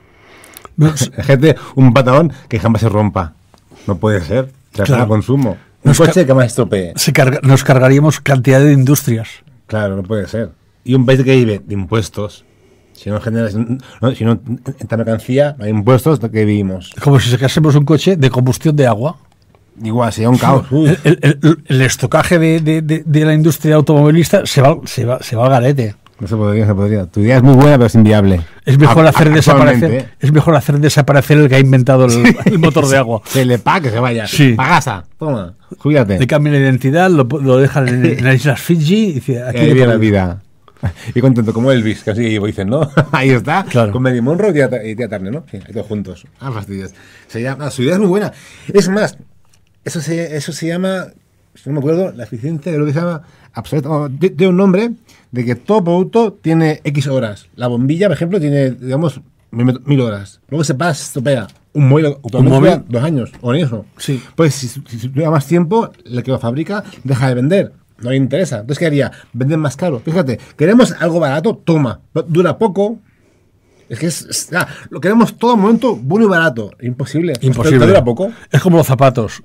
Gente, *laughs* un patadón que jamás se rompa. No puede ser. Se claro. consumo. Un coche que más estropee. nos cargaríamos cantidad de industrias. Claro, no puede ser. Y un país que vive de impuestos. Si no generas, si no, esta mercancía, hay impuestos de que vivimos. Como si sacásemos un coche de combustión de agua. Igual, sería un caos. *laughs* El, estocaje de, la industria automovilista se va, se va, se va al garete. No se podría, se podría. Tu idea es muy buena, pero es inviable. Es mejor hacer desaparecer. ¿eh? Es mejor hacer desaparecer el que ha inventado el, motor de agua. *laughs* Se le paga que se vaya. Sí. Pagasa. Toma. Cuídate. Le cambia la identidad, lo, lo dejan en, las islas Fiji y dice, aquí viene la vida. *laughs* Y contento como Elvis, que así dicen, ¿no? *laughs* ahí está, con Mary Monroe y tía, ¿no? Sí, ahí todos juntos. Ah, fastidios. Se llama, su idea es muy buena. Es más, eso se, eso se llama, no me acuerdo, la eficiencia, lo que se llama, absoluta, un nombre de que todo producto tiene X horas. La bombilla, por ejemplo, tiene, digamos, mil, horas. Luego se pasa, se estropea. Un móvil, un móvil? dos años, o en eso. Sí. Pues si, dura más tiempo, la que lo fabrica deja de vender. No le interesa. Entonces, ¿qué haría? Venden más caro. Fíjate, queremos algo barato, toma. Dura poco, es que es, lo queremos todo momento bueno y barato. Imposible. Pues, Imposible. dura poco. Es como los zapatos.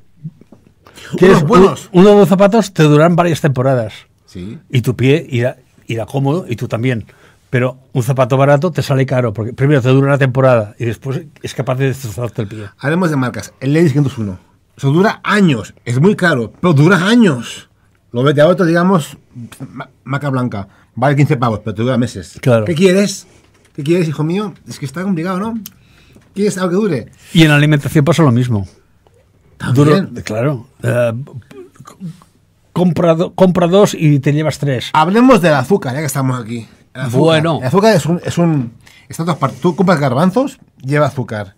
Unos buenos. uno de los zapatos te duran varias temporadas. Sí. Y tu pie irá, da cómodo y tú también. Pero un zapato barato te sale caro, porque primero te dura una temporada y después es capaz de destrozarte el pie. Hablemos de marcas. El Lady 501. Eso dura años. Es muy caro, pero dura años. Lo vete a otro, digamos, marca blanca. Vale 15 pavos, pero te dura meses. Claro. ¿Qué quieres? ¿Qué quieres, hijo mío? Es que está complicado, ¿no? ¿Quieres algo que dure? Y en la alimentación pasa lo mismo. Duro, claro. Eh, compra, compra dos y te llevas tres. Hablemos del azúcar, ya que estamos aquí. Bueno. El azúcar es un, es un. partes. Tú compras garbanzos, lleva azúcar.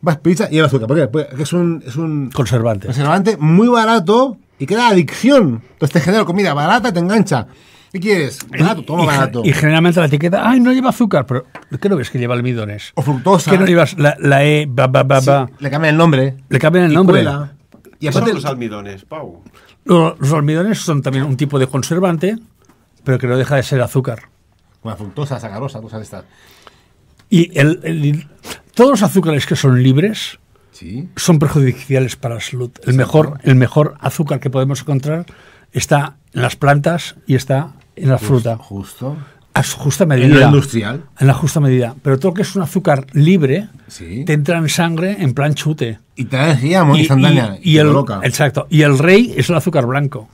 Vas pizza, lleva azúcar. Porque es un, es un. Conservante. Conservante muy barato y queda adicción. Entonces te genera comida barata, te engancha. ¿Qué quieres? Barato, todo barato. Y generalmente la etiqueta, ay, no lleva azúcar, pero ¿qué no ves que lleva almidones? O fructosa. ¿Qué no llevas? La, E, ba, ba, ba, le cambian el nombre. Le cambian el nombre. Y aparte los almidones, Pau. Los almidones son también un tipo de conservante, pero que no deja de ser azúcar. Una fructosa, sacarosa, cosas de estas. Y el, todos los azúcares que son libres son perjudiciales para la salud. El mejor, el mejor azúcar que podemos encontrar está en las plantas y está en la fruta. Justo a su justa medida. En industrial. En la justa medida. Pero todo lo que es un azúcar libre te entra en sangre en plan chute. Y te decíamos, y, y, el, Exacto. Y el rey es el azúcar blanco.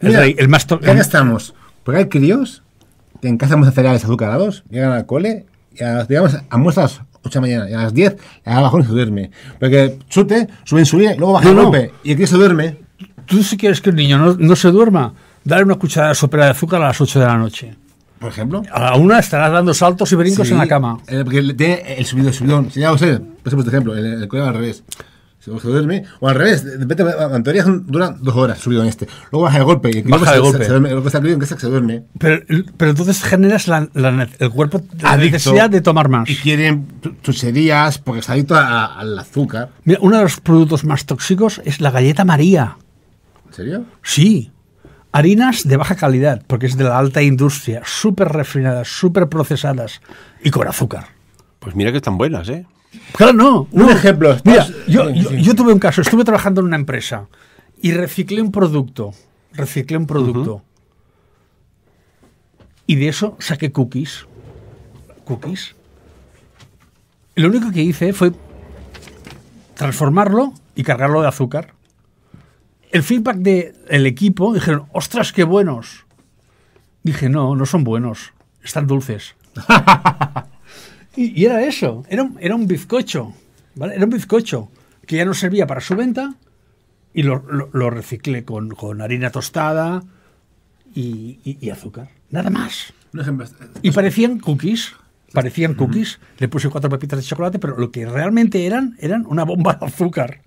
El rey, el más... Ya estamos. Porque hay críos que en casa a cereales azucarados, llegan al cole y a, digamos, a 8 de la mañana y a las 10 a bajón se duerme. Porque chute, suben su y luego baja y el crío se duerme. Tú si quieres que el niño no, no se duerma, dale una cucharada sopera de azúcar a las 8 de la noche por ejemplo. A una estarás dando saltos y brincos en la cama. porque tiene el subido, el subidón. Si ya lo sé, pensemos de ejemplo, el, el al revés. Se duerme, o al revés, de en teoría duran dos horas subido en este. Luego baja de golpe y el baja de golpe. Se, duerme, está en que se duerme. Pero, pero entonces generas el cuerpo la necesidad de tomar más. Y quieren chucherías porque está adicto al azúcar. Mira, uno de los productos más tóxicos es la galleta María. ¿En serio? Sí harinas de baja calidad, porque es de la alta industria, súper refinadas, súper procesadas y con azúcar. Pues mira que están buenas, ¿eh? Claro, no. Un ejemplo. Mira, yo, tuve un caso, estuve trabajando en una empresa y reciclé un producto. Reciclé un producto. Y de eso saqué cookies. Cookies. Lo único que hice fue transformarlo y cargarlo de azúcar el feedback del el equipo, dijeron, ostras, qué buenos. Dije, no, no son buenos, están dulces. *laughs* y, era eso, era un, era un bizcocho, Era un bizcocho que ya no servía para su venta y lo, reciclé con, harina tostada y, azúcar. Nada más. Y parecían cookies. Parecían cookies. Le puse cuatro pepitas de chocolate, pero lo que realmente eran, eran una bomba de azúcar.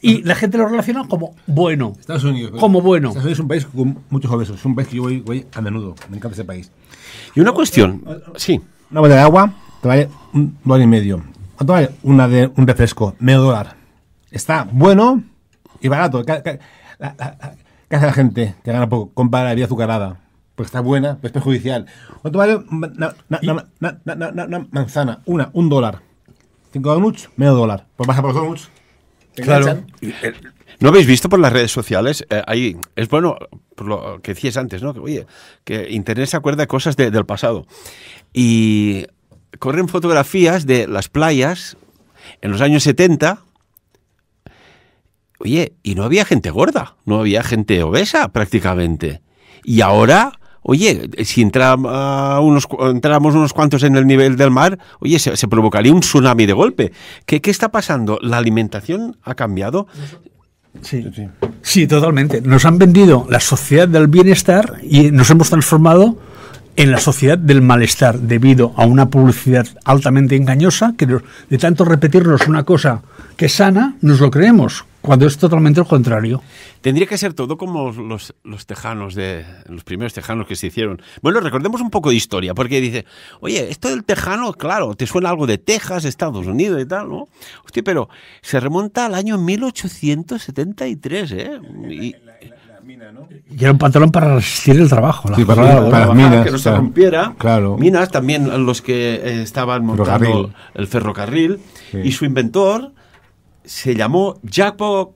Y la gente lo relaciona como bueno. Estados Unidos. Pues, como bueno. es un país con muchos obesos. Es un país que yo voy, a menudo. Me encanta ese país. Y una cuestión. Sí. Una botella de agua te vale un dólar y medio. ¿Cuánto una de, un refresco? Medio dólar. Está bueno y barato. ¿Qué, hace la gente que gana poco? compra la azucarada. Porque está buena, pero es perjudicial. ¿Cuánto vale una, manzana? Una, un dólar. Cinco donuts, medio dólar. Pues baja por los donuts. Claro. ¿No habéis visto por las redes sociales? Eh, ahí es bueno, por lo que decías antes, ¿no? oye, que Internet se acuerda de cosas del pasado. Y corren fotografías de las playas en los años 70. Oye, y no había gente gorda, no había gente obesa prácticamente. Y ahora oye, si ah, entramos unos, unos cuantos en el nivel del mar, oye, se, provocaría un tsunami de golpe. ¿Qué, está pasando? ¿La alimentación ha cambiado? Sí. sí. sí, totalmente. Nos han vendido la sociedad del bienestar y nos hemos transformado en la sociedad del malestar debido a una publicidad altamente engañosa que de tanto repetirnos una cosa que es sana, nos lo creemos cuando es totalmente lo contrario. Tendría que ser todo como los, los, tejanos, de los primeros tejanos que se hicieron. Bueno, recordemos un poco de historia, porque dice, oye, esto del tejano, claro, te suena algo de Texas, Estados Unidos y tal, ¿no? Hostia, pero se remonta al año 1873, ¿eh? Y, Y era un pantalón para resistir el trabajo. La sí, para, Que no se rompiera. Minas, también los que eh, estaban montando el ferrocarril. Y su inventor se llamó Jacob,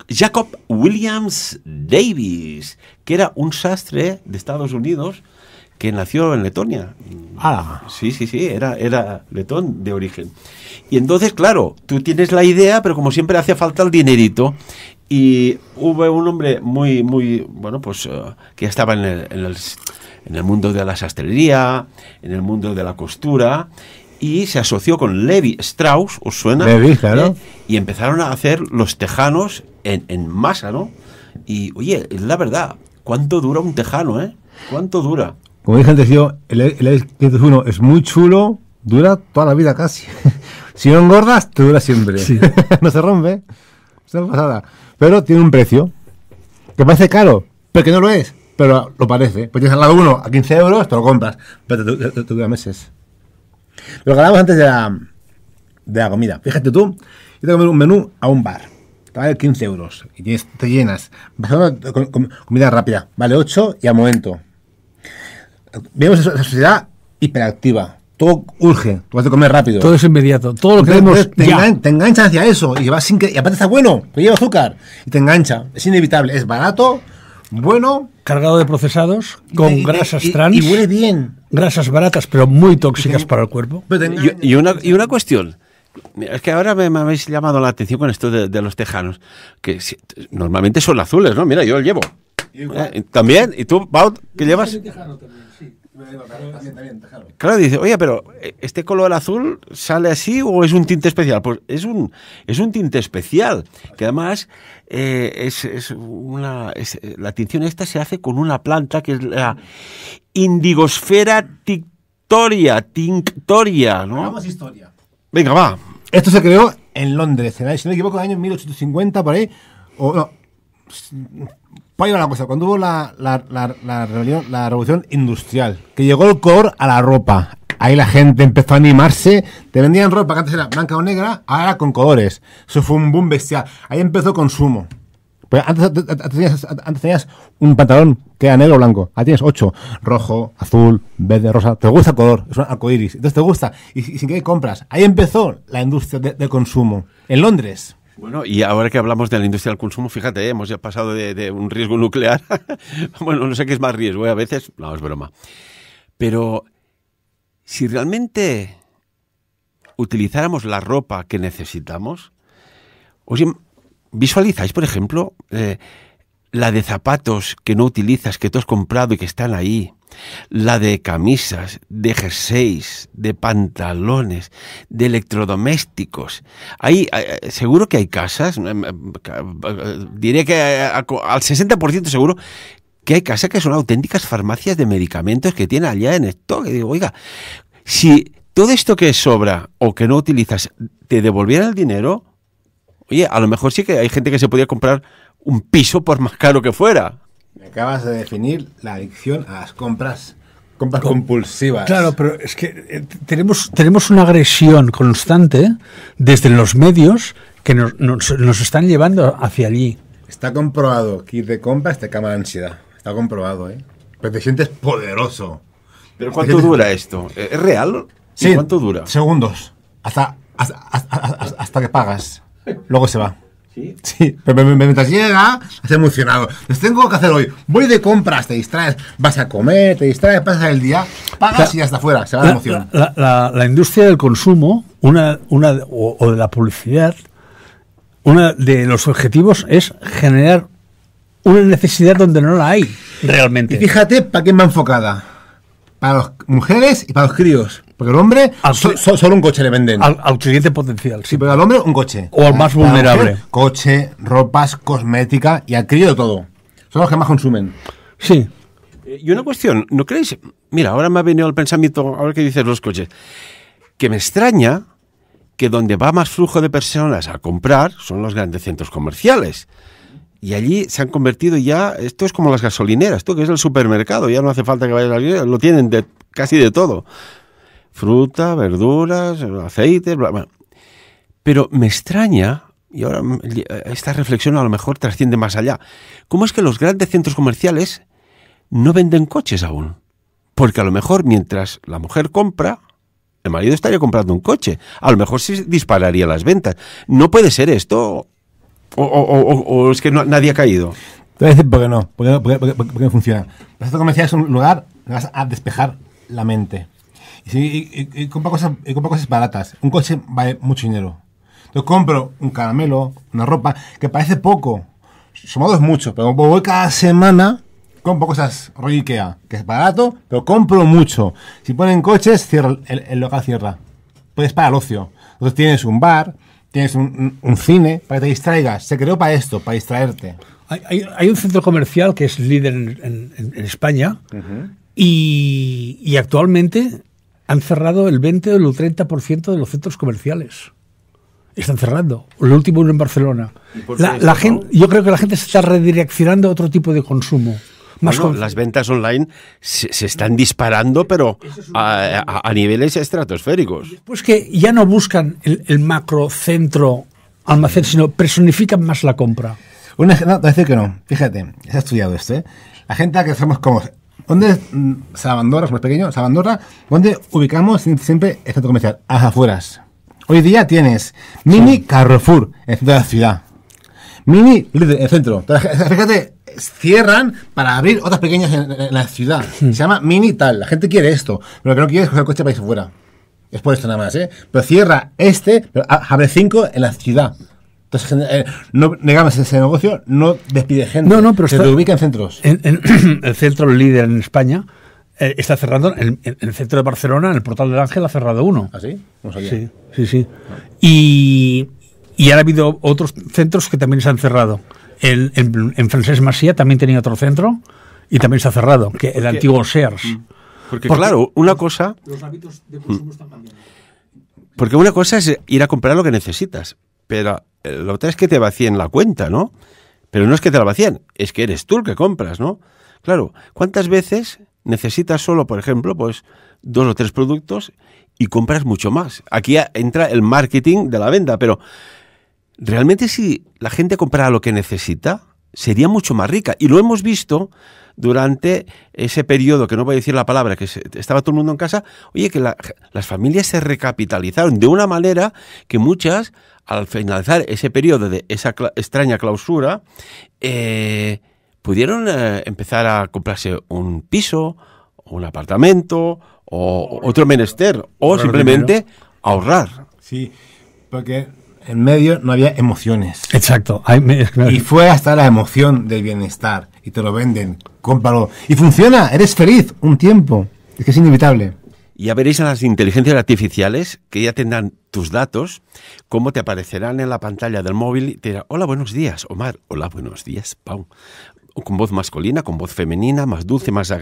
Williams Davis, que era un sastre de Estados Unidos que nació en Letonia. Ah. Sí, sí, sí, era, era letón de origen. Y entonces, claro, tú tienes la idea, pero como siempre hace falta el dinerito. Y hubo un hombre muy, muy, bueno, pues eh, que estaba en el, en el mundo de la sastrería, en el mundo de la costura, y se asoció con Levi Strauss, ¿os suena? Levi, claro. Eh, y empezaron a hacer los tejanos en, masa, ¿no? Y oye, la verdad, ¿cuánto dura un tejano, eh? ¿Cuánto dura? Como dije antes, yo, el, 501 es muy chulo, dura toda la vida casi. *laughs* si no engordas, te dura siempre. *laughs* no se rompe. está pasada. Pero tiene un precio que parece caro, pero que no lo es. Pero lo parece. Pues tienes al lado uno a 15 euros, te lo compras. Pero te dura meses. Lo que hablábamos antes de la, comida. Fíjate tú, yo tengo un menú a un bar. Te vale 15 euros y te llenas. comida rápida, vale 8 y a momento. Vemos esa sociedad hiperactiva. Todo urge, tú vas a comer rápido. Todo es inmediato, todo lo que vemos. Te, enganchas hacia eso y, vas sin que, y aparte está bueno, te lleva azúcar y te engancha. Es inevitable, es barato, bueno. Cargado de procesados, con grasas trans. Y, huele bien. Grasas baratas, pero muy tóxicas para el cuerpo. Y, una, y una cuestión. Es que ahora me, habéis llamado la atención con esto de, los tejanos, que normalmente son azules, ¿no? Mira, yo los llevo. Eh, también, ¿y tú, Pau, qué llevas? Tejano también, sí. Claro, dice, oye, pero eh, ¿este color azul sale así o es un tinte especial? Pues es un, es un tinte especial, que además eh, es, una, eh, la tinción esta se hace con una planta que es la indigosfera tictoria, tinctoria, ¿no? historia. Venga, va. Esto se creó en Londres, si no me equivoco, en el año 1850, por ahí, o no, pues la cosa, cuando hubo la, la, la, revolución, industrial, que llegó el color a la ropa, ahí la gente empezó a animarse, te vendían ropa que antes era blanca o negra, ahora con colores. Eso fue un boom bestial. Ahí empezó consumo. antes, tenías, un pantalón que era negro o blanco. Ahora tienes ocho. Rojo, azul, verde, rosa. Te gusta el color. Es un arcoiris. Entonces te gusta. Y, sin que compras. Ahí empezó la industria de consumo. En Londres. Bueno, y ahora que hablamos de la industria del consumo, fíjate, ¿eh? hemos ya pasado de, un riesgo nuclear. *laughs* bueno, no sé qué es más riesgo, ¿eh? a veces, no, es broma. Pero si realmente utilizáramos la ropa que necesitamos, si visualizáis, por ejemplo, eh, la de zapatos que no utilizas, que tú has comprado y que están ahí, la de camisas, de jerseys, de pantalones, de electrodomésticos. Hay, eh, eh, seguro que hay casas, mm, mm, eh, diré que al 60% seguro que hay casas que son auténticas farmacias de medicamentos que tienen allá en esto digo, oiga, si todo esto que sobra o que no utilizas te devolviera el dinero, oye, a lo mejor sí que hay gente que se podía comprar un piso por más caro que fuera. Acabas de definir la adicción a las compras. Compras compulsivas. Claro, pero es que eh, tenemos, tenemos una agresión constante desde los medios que nos, nos, están llevando hacia allí. Está comprobado que ir de compra te cama la ansiedad. Está comprobado, ¿eh? Pero te sientes poderoso. ¿Pero cuánto dura esto? ¿Es real? Sí. ¿Cuánto dura? Segundos. hasta, hasta, hasta que pagas. Luego se va. Sí. Pero mientras llega, está emocionado. Les tengo que hacer hoy. Voy de compras, te distraes, vas a comer, te distraes, pasas el día, pagas y hasta afuera se va la, emoción. La, industria del consumo, una, una, o, de la publicidad, uno de los objetivos es generar una necesidad donde no la hay realmente. Y fíjate para quién va enfocada. Para las mujeres y para los críos. Porque el hombre. solo un coche le venden. Al, potencial. Sí. pero al hombre un coche. O al más vulnerable. coche, ropas, cosmética y al crío todo. Son los que más consumen. Sí. Eh, y una cuestión, ¿no creéis? Mira, ahora me ha venido el pensamiento, ahora que dices los coches, que me extraña que donde va más flujo de personas a comprar son los grandes centros comerciales. Y allí se han convertido ya, esto es como las gasolineras, esto que es el supermercado, ya no hace falta que vayas al lo tienen de, casi de todo fruta, verduras, aceite... bla, bla. Pero me extraña, y ahora eh, esta reflexión a lo mejor trasciende más allá, ¿cómo es que los grandes centros comerciales no venden coches aún? Porque a lo mejor mientras la mujer compra, el marido estaría comprando un coche. A lo mejor se dispararía las ventas. No puede ser esto. O, es que no, nadie ha caído. porque por qué no, por qué, no, funciona. Los centros comerciales es un lugar vas a despejar la mente y, y, y compro, cosas, baratas. Un coche vale mucho dinero. Entonces compro un caramelo, una ropa, que parece poco. Sumado es mucho, pero voy cada semana, compro cosas rollo que es barato, pero compro mucho. Si ponen coches, cierra, el, local cierra. Puedes para el ocio. Entonces tienes un bar, tienes un, cine, para que te distraigas. Se creó para esto, para distraerte. Hay, hay, un centro comercial que es líder en, España y, y, actualmente han cerrado el 20 o el 30% de los centros comerciales. Están cerrando. El último uno en Barcelona. La, gente, yo creo que la gente se está redireccionando a otro tipo de consumo. Las ventas online se, están disparando, pero a, niveles estratosféricos. Pues que ya no buscan el, macro centro almacén, sino personifican más la compra. Una, no, que no. Fíjate, se ha estudiado esto. ¿eh? La gente que somos como ¿Dónde mm, Sabandorra, es más pequeño, Sabandorra, donde ubicamos siempre el centro comercial? A las afueras. Hoy día tienes Mini Carrefour en el centro de la ciudad. Mini en el centro. Fíjate, cierran para abrir otras pequeñas en, la ciudad. Hmm. Se llama Mini tal. La gente quiere esto. Pero lo que no quiere es coger coche para irse fuera. Es por esto nada más, ¿eh? Pero cierra este, pero abre cinco en la ciudad. Entonces, eh, no negamos ese negocio, no despide gente. No, no, pero se ubica en centros. *clears throat* el centro líder en España eh, está cerrando, en, el centro de Barcelona, en el portal del Ángel, ha cerrado uno. así, ¿Ah, sí? Sí, sí, Y, y ha habido otros centros que también se han cerrado. en, en Francés Masía también tenía otro centro y también se ha cerrado, que el antiguo Sears. Mm. Porque, porque, claro, una cosa. Los hábitos de consumo están cambiando. Mm. Porque una cosa es ir a comprar lo que necesitas, pero eh, lo otra es que te vacíen la cuenta, ¿no? Pero no es que te la vacíen, es que eres tú el que compras, ¿no? Claro, ¿cuántas veces necesitas solo, por ejemplo, pues dos o tres productos y compras mucho más? Aquí entra el marketing de la venta, pero realmente si la gente comprara lo que necesita, sería mucho más rica. Y lo hemos visto durante ese periodo, que no voy a decir la palabra, que estaba todo el mundo en casa, oye, que las familias se recapitalizaron de una manera que muchas al finalizar ese periodo de esa extraña clausura, eh, pudieron eh, empezar a comprarse un piso, un apartamento o otro menester, o simplemente ahorrar. Sí, porque en medio no había emociones. Exacto. Y fue hasta la emoción del bienestar. Y te lo venden, cómpralo. Y funciona, eres feliz un tiempo. Es que es inevitable ya veréis a las inteligencias artificiales que ya tendrán tus datos, cómo te aparecerán en la pantalla del móvil y te dirán, hola, buenos días, Omar, hola, buenos días, Pau. con voz masculina, con voz femenina, más dulce, más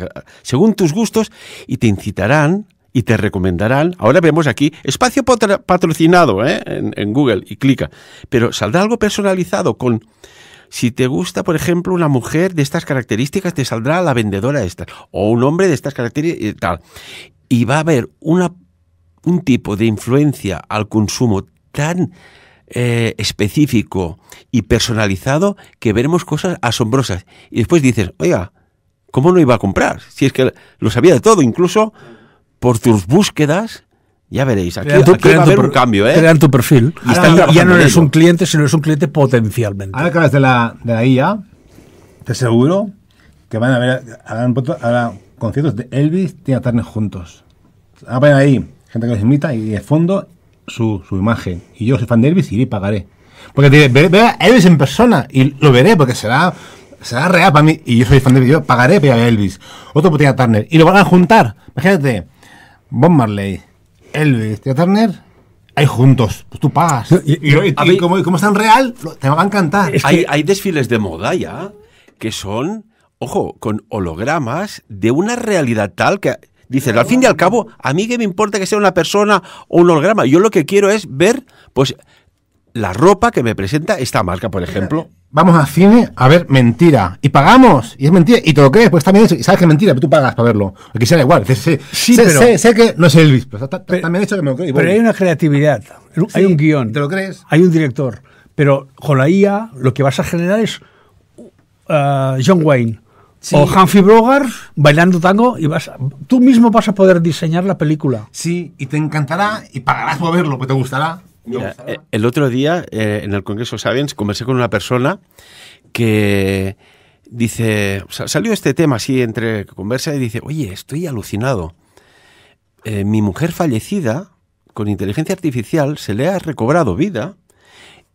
según tus gustos, y te incitarán y te recomendarán. Ahora vemos aquí espacio patrocinado ¿eh? en, en, Google y clica. Pero saldrá algo personalizado con. Si te gusta, por ejemplo, una mujer de estas características, te saldrá la vendedora de estas. O un hombre de estas características y eh, tal y va a haber una, un tipo de influencia al consumo tan eh, específico y personalizado que veremos cosas asombrosas. Y después dices, oiga, ¿cómo no iba a comprar? Si es que lo sabía de todo, incluso por tus búsquedas, ya veréis, aquí, crean, un cambio. ¿eh? tu perfil. ya no eres un cliente, sino eres un cliente potencialmente. Ahora que de la, de IA, te seguro que van a ver, conciertos de Elvis, Tina Turner juntos. Ah, ver ahí gente que los imita y de fondo su, imagen. Y yo soy fan de Elvis y pagaré. Porque vea a Elvis en persona y lo veré porque será, será real para mí. Y yo soy fan de Elvis, yo pagaré para a Elvis. Otro podría Tina Turner. Y lo van a juntar. Imagínate, Bob Marley, Elvis, Tina Turner ahí juntos, pues tú pagas. Y, como, están es tan real, te van a encantar. hay, hay desfiles de moda ya que son ojo, con hologramas de una realidad tal que Dices, al fin y al cabo, a mí que me importa que sea una persona o un holograma. Yo lo que quiero es ver, pues, la ropa que me presenta esta marca, por ejemplo. Vamos al cine a ver mentira. Y pagamos. Y es mentira. Y te lo crees, pues también sabes que es mentira, pero tú pagas para verlo. Aquí sea igual. Sí, sé, sé, que no es Elvis, pero, también he dicho que me lo creo. Pero hay una creatividad. Hay un guión. ¿Te lo crees? Hay un director. Pero con la IA lo que vas a generar es uh, John Wayne o Humphrey Bogart bailando tango y vas, tú mismo vas a poder diseñar la película. Sí, y te encantará y pagarás por verlo, pues te gustará. Eh, el otro día eh, en el Congreso Sabiens conversé con una persona que dice, salió este tema así entre conversa y dice, oye, estoy alucinado. Eh, mi mujer fallecida, con inteligencia artificial, se le ha recobrado vida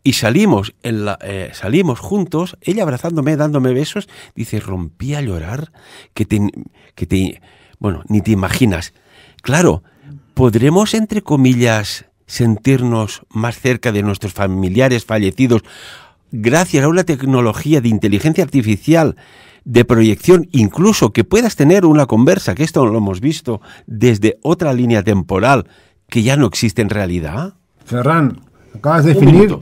y salimos, en eh, salimos juntos, ella abrazándome, dándome besos, dice, rompí a llorar, que que te, bueno, ni te imaginas. Claro, ¿podremos, entre comillas, sentirnos más cerca de nuestros familiares fallecidos gracias a una tecnología de inteligencia artificial, de proyección, incluso que puedas tener una conversa, que esto lo hemos visto desde otra línea temporal que ya no existe en realidad? Ferran, acabas de definir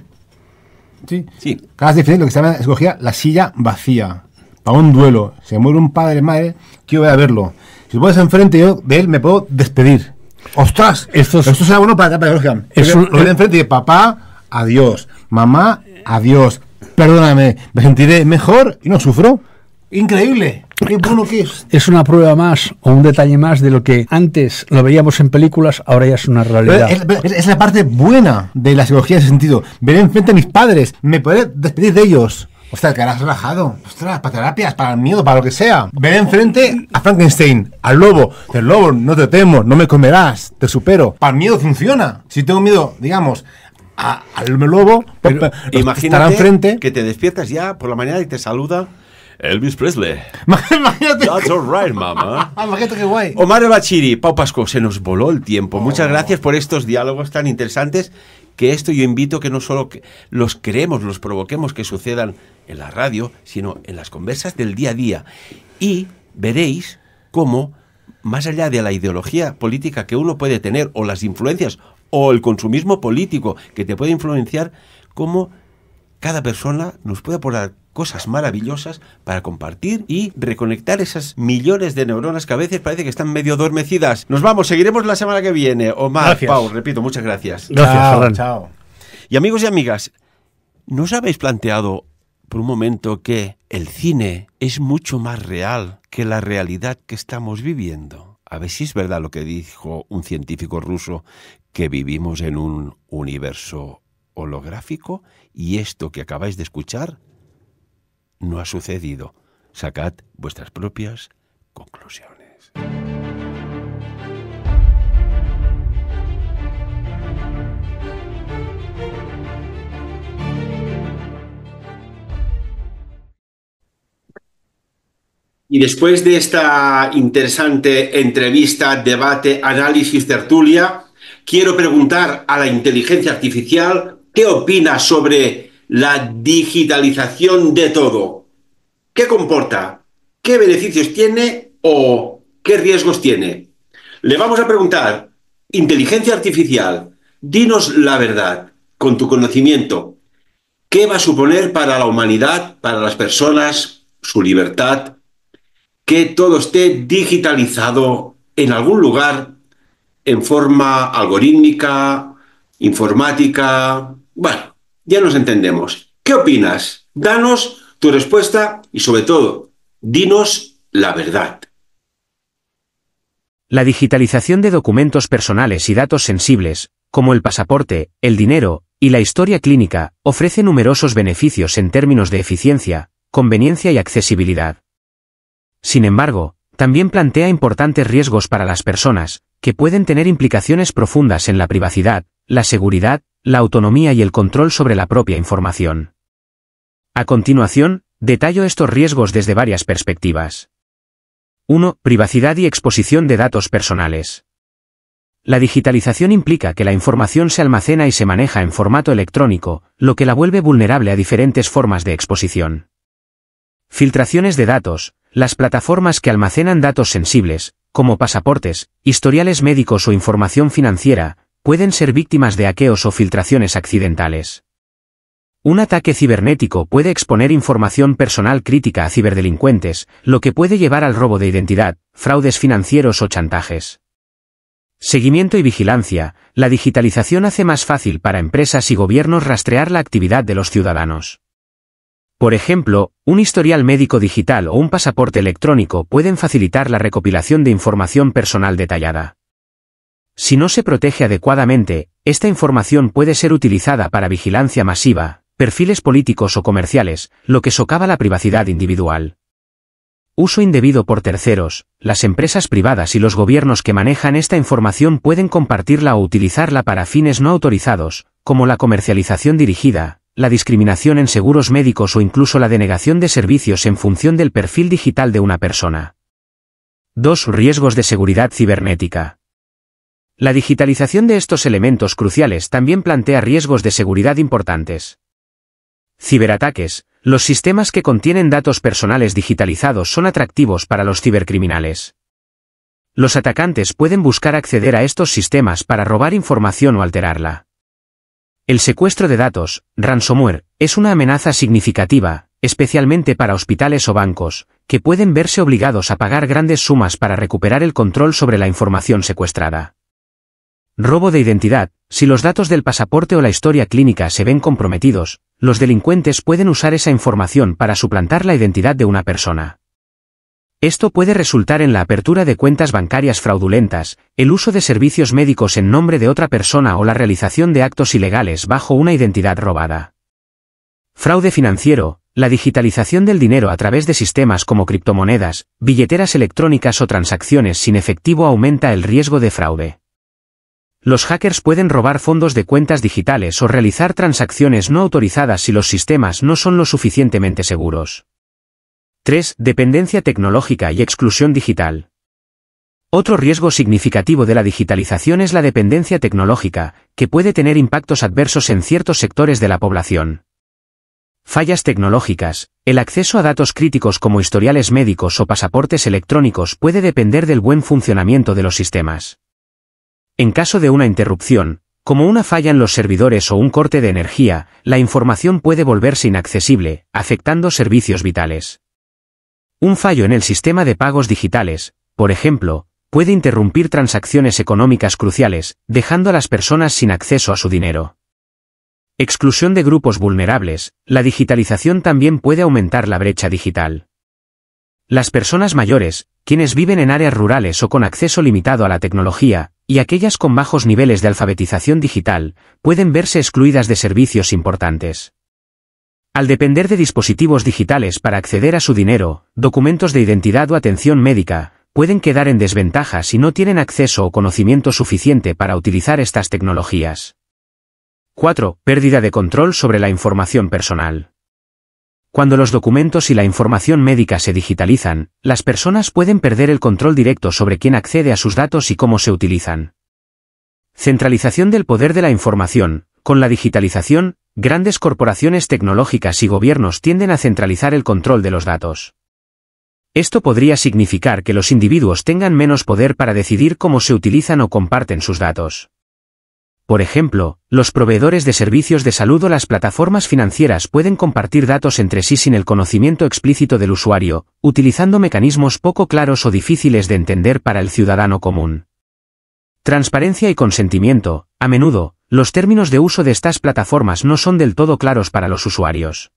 Sí. sí. Cada diferente lo que se llama, escogía la silla vacía. Para un duelo. Se muere un padre, madre, quiero voy a verlo. Si puedes enfrente yo de él, me puedo despedir. ¡Ostras! Esto, es, esto será bueno para, para Lo Es un, ir enfrente de papá, adiós. Mamá, adiós. Perdóname, me sentiré mejor y no sufro. Increíble bueno que es. una prueba más o un detalle más de lo que antes lo veíamos en películas, ahora ya es una realidad. Es, la parte buena de la psicología en ese sentido. Veré enfrente a mis padres, me podré despedir de ellos. sea, que harás relajado. Ostras, para terapias, para el miedo, para lo que sea. Veré enfrente a Frankenstein, al lobo. El lobo, no te temo, no me comerás, te supero. Para el miedo funciona. Si tengo miedo, digamos, al lobo, pues, pues, imagínate que te despiertas ya por la mañana y te saluda Elvis Presley. *laughs* That's right, mama. *laughs* Omar Bachiri, Pau Pasco, se nos voló el tiempo. Muchas gracias por estos diálogos tan interesantes que esto yo invito que no solo los creemos, los provoquemos que sucedan en la radio, sino en las conversas del día a día. Y veréis cómo, más allá de la ideología política que uno puede tener, o las influencias, o el consumismo político que te puede influenciar, cómo cada persona nos puede aportar cosas maravillosas para compartir y reconectar esas millones de neuronas que a veces parece que están medio adormecidas. Nos vamos, seguiremos la semana que viene. Omar, gracias. Pau, repito, muchas gracias. Gracias, chao, chao. Y amigos y amigas, ¿no os habéis planteado por un momento que el cine es mucho más real que la realidad que estamos viviendo? A ver si es verdad lo que dijo un científico ruso, que vivimos en un universo holográfico y esto que acabáis de escuchar no ha sucedido. Sacad vuestras propias conclusiones. Y después de esta interesante entrevista, debate, análisis, tertulia, quiero preguntar a la inteligencia artificial qué opina sobre la digitalización de todo. ¿Qué comporta? ¿Qué beneficios tiene o qué riesgos tiene? Le vamos a preguntar, inteligencia artificial, dinos la verdad con tu conocimiento. ¿Qué va a suponer para la humanidad, para las personas, su libertad? Que todo esté digitalizado en algún lugar en forma algorítmica, informática, bueno, ya nos entendemos. ¿Qué opinas? Danos tu respuesta y sobre todo, dinos la verdad. La digitalización de documentos personales y datos sensibles, como el pasaporte, el dinero y la historia clínica, ofrece numerosos beneficios en términos de eficiencia, conveniencia y accesibilidad. Sin embargo, también plantea importantes riesgos para las personas, que pueden tener implicaciones profundas en la privacidad, la seguridad la autonomía y el control sobre la propia información. A continuación, detallo estos riesgos desde varias perspectivas. 1. Privacidad y exposición de datos personales. La digitalización implica que la información se almacena y se maneja en formato electrónico, lo que la vuelve vulnerable a diferentes formas de exposición. Filtraciones de datos. Las plataformas que almacenan datos sensibles, como pasaportes, historiales médicos o información financiera, pueden ser víctimas de aqueos o filtraciones accidentales. Un ataque cibernético puede exponer información personal crítica a ciberdelincuentes, lo que puede llevar al robo de identidad, fraudes financieros o chantajes. Seguimiento y vigilancia. La digitalización hace más fácil para empresas y gobiernos rastrear la actividad de los ciudadanos. Por ejemplo, un historial médico digital o un pasaporte electrónico pueden facilitar la recopilación de información personal detallada. Si no se protege adecuadamente, esta información puede ser utilizada para vigilancia masiva, perfiles políticos o comerciales, lo que socava la privacidad individual. Uso indebido por terceros, las empresas privadas y los gobiernos que manejan esta información pueden compartirla o utilizarla para fines no autorizados, como la comercialización dirigida, la discriminación en seguros médicos o incluso la denegación de servicios en función del perfil digital de una persona. 2. Riesgos de seguridad cibernética. La digitalización de estos elementos cruciales también plantea riesgos de seguridad importantes. Ciberataques. Los sistemas que contienen datos personales digitalizados son atractivos para los cibercriminales. Los atacantes pueden buscar acceder a estos sistemas para robar información o alterarla. El secuestro de datos, ransomware, es una amenaza significativa, especialmente para hospitales o bancos, que pueden verse obligados a pagar grandes sumas para recuperar el control sobre la información secuestrada. Robo de identidad. Si los datos del pasaporte o la historia clínica se ven comprometidos, los delincuentes pueden usar esa información para suplantar la identidad de una persona. Esto puede resultar en la apertura de cuentas bancarias fraudulentas, el uso de servicios médicos en nombre de otra persona o la realización de actos ilegales bajo una identidad robada. Fraude financiero, la digitalización del dinero a través de sistemas como criptomonedas, billeteras electrónicas o transacciones sin efectivo aumenta el riesgo de fraude. Los hackers pueden robar fondos de cuentas digitales o realizar transacciones no autorizadas si los sistemas no son lo suficientemente seguros. 3. Dependencia tecnológica y exclusión digital. Otro riesgo significativo de la digitalización es la dependencia tecnológica, que puede tener impactos adversos en ciertos sectores de la población. Fallas tecnológicas, el acceso a datos críticos como historiales médicos o pasaportes electrónicos puede depender del buen funcionamiento de los sistemas. En caso de una interrupción, como una falla en los servidores o un corte de energía, la información puede volverse inaccesible, afectando servicios vitales. Un fallo en el sistema de pagos digitales, por ejemplo, puede interrumpir transacciones económicas cruciales, dejando a las personas sin acceso a su dinero. Exclusión de grupos vulnerables, la digitalización también puede aumentar la brecha digital. Las personas mayores, quienes viven en áreas rurales o con acceso limitado a la tecnología, y aquellas con bajos niveles de alfabetización digital pueden verse excluidas de servicios importantes. Al depender de dispositivos digitales para acceder a su dinero, documentos de identidad o atención médica, pueden quedar en desventaja si no tienen acceso o conocimiento suficiente para utilizar estas tecnologías. 4. Pérdida de control sobre la información personal. Cuando los documentos y la información médica se digitalizan, las personas pueden perder el control directo sobre quién accede a sus datos y cómo se utilizan. Centralización del poder de la información. Con la digitalización, grandes corporaciones tecnológicas y gobiernos tienden a centralizar el control de los datos. Esto podría significar que los individuos tengan menos poder para decidir cómo se utilizan o comparten sus datos. Por ejemplo, los proveedores de servicios de salud o las plataformas financieras pueden compartir datos entre sí sin el conocimiento explícito del usuario, utilizando mecanismos poco claros o difíciles de entender para el ciudadano común. Transparencia y consentimiento. A menudo, los términos de uso de estas plataformas no son del todo claros para los usuarios.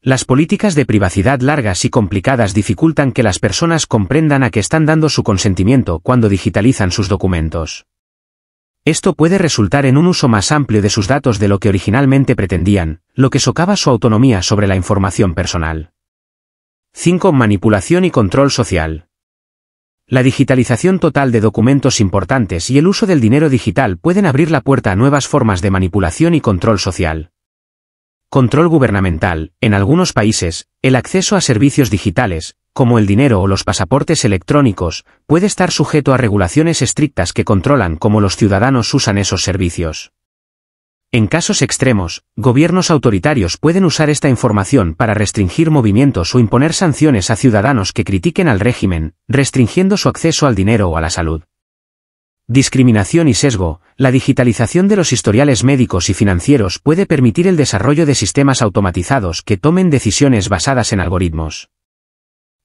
Las políticas de privacidad largas y complicadas dificultan que las personas comprendan a qué están dando su consentimiento cuando digitalizan sus documentos. Esto puede resultar en un uso más amplio de sus datos de lo que originalmente pretendían, lo que socava su autonomía sobre la información personal. 5. Manipulación y control social. La digitalización total de documentos importantes y el uso del dinero digital pueden abrir la puerta a nuevas formas de manipulación y control social. Control gubernamental. En algunos países, el acceso a servicios digitales, como el dinero o los pasaportes electrónicos, puede estar sujeto a regulaciones estrictas que controlan cómo los ciudadanos usan esos servicios. En casos extremos, gobiernos autoritarios pueden usar esta información para restringir movimientos o imponer sanciones a ciudadanos que critiquen al régimen, restringiendo su acceso al dinero o a la salud. Discriminación y sesgo, la digitalización de los historiales médicos y financieros puede permitir el desarrollo de sistemas automatizados que tomen decisiones basadas en algoritmos.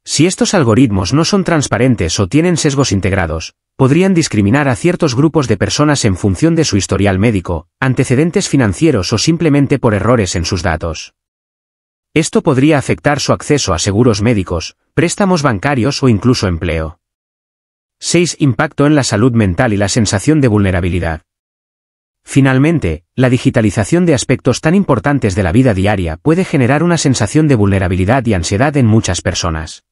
Si estos algoritmos no son transparentes o tienen sesgos integrados, podrían discriminar a ciertos grupos de personas en función de su historial médico, antecedentes financieros o simplemente por errores en sus datos. Esto podría afectar su acceso a seguros médicos, préstamos bancarios o incluso empleo. 6. Impacto en la salud mental y la sensación de vulnerabilidad. Finalmente, la digitalización de aspectos tan importantes de la vida diaria puede generar una sensación de vulnerabilidad y ansiedad en muchas personas.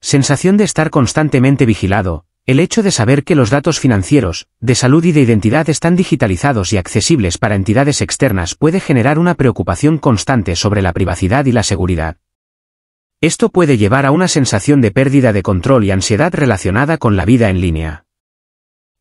Sensación de estar constantemente vigilado, el hecho de saber que los datos financieros, de salud y de identidad están digitalizados y accesibles para entidades externas puede generar una preocupación constante sobre la privacidad y la seguridad. Esto puede llevar a una sensación de pérdida de control y ansiedad relacionada con la vida en línea.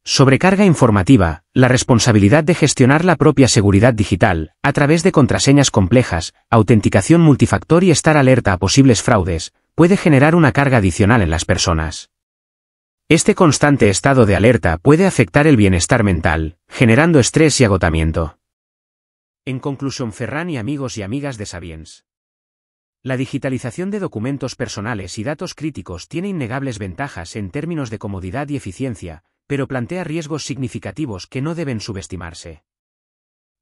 Sobrecarga informativa, la responsabilidad de gestionar la propia seguridad digital, a través de contraseñas complejas, autenticación multifactor y estar alerta a posibles fraudes, puede generar una carga adicional en las personas. Este constante estado de alerta puede afectar el bienestar mental, generando estrés y agotamiento. En conclusión, Ferran y amigos y amigas de Sabiens. La digitalización de documentos personales y datos críticos tiene innegables ventajas en términos de comodidad y eficiencia, pero plantea riesgos significativos que no deben subestimarse.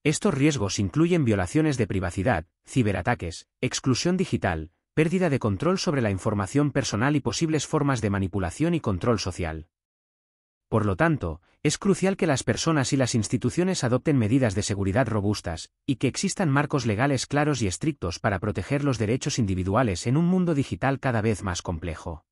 Estos riesgos incluyen violaciones de privacidad, ciberataques, exclusión digital, pérdida de control sobre la información personal y posibles formas de manipulación y control social. Por lo tanto, es crucial que las personas y las instituciones adopten medidas de seguridad robustas, y que existan marcos legales claros y estrictos para proteger los derechos individuales en un mundo digital cada vez más complejo.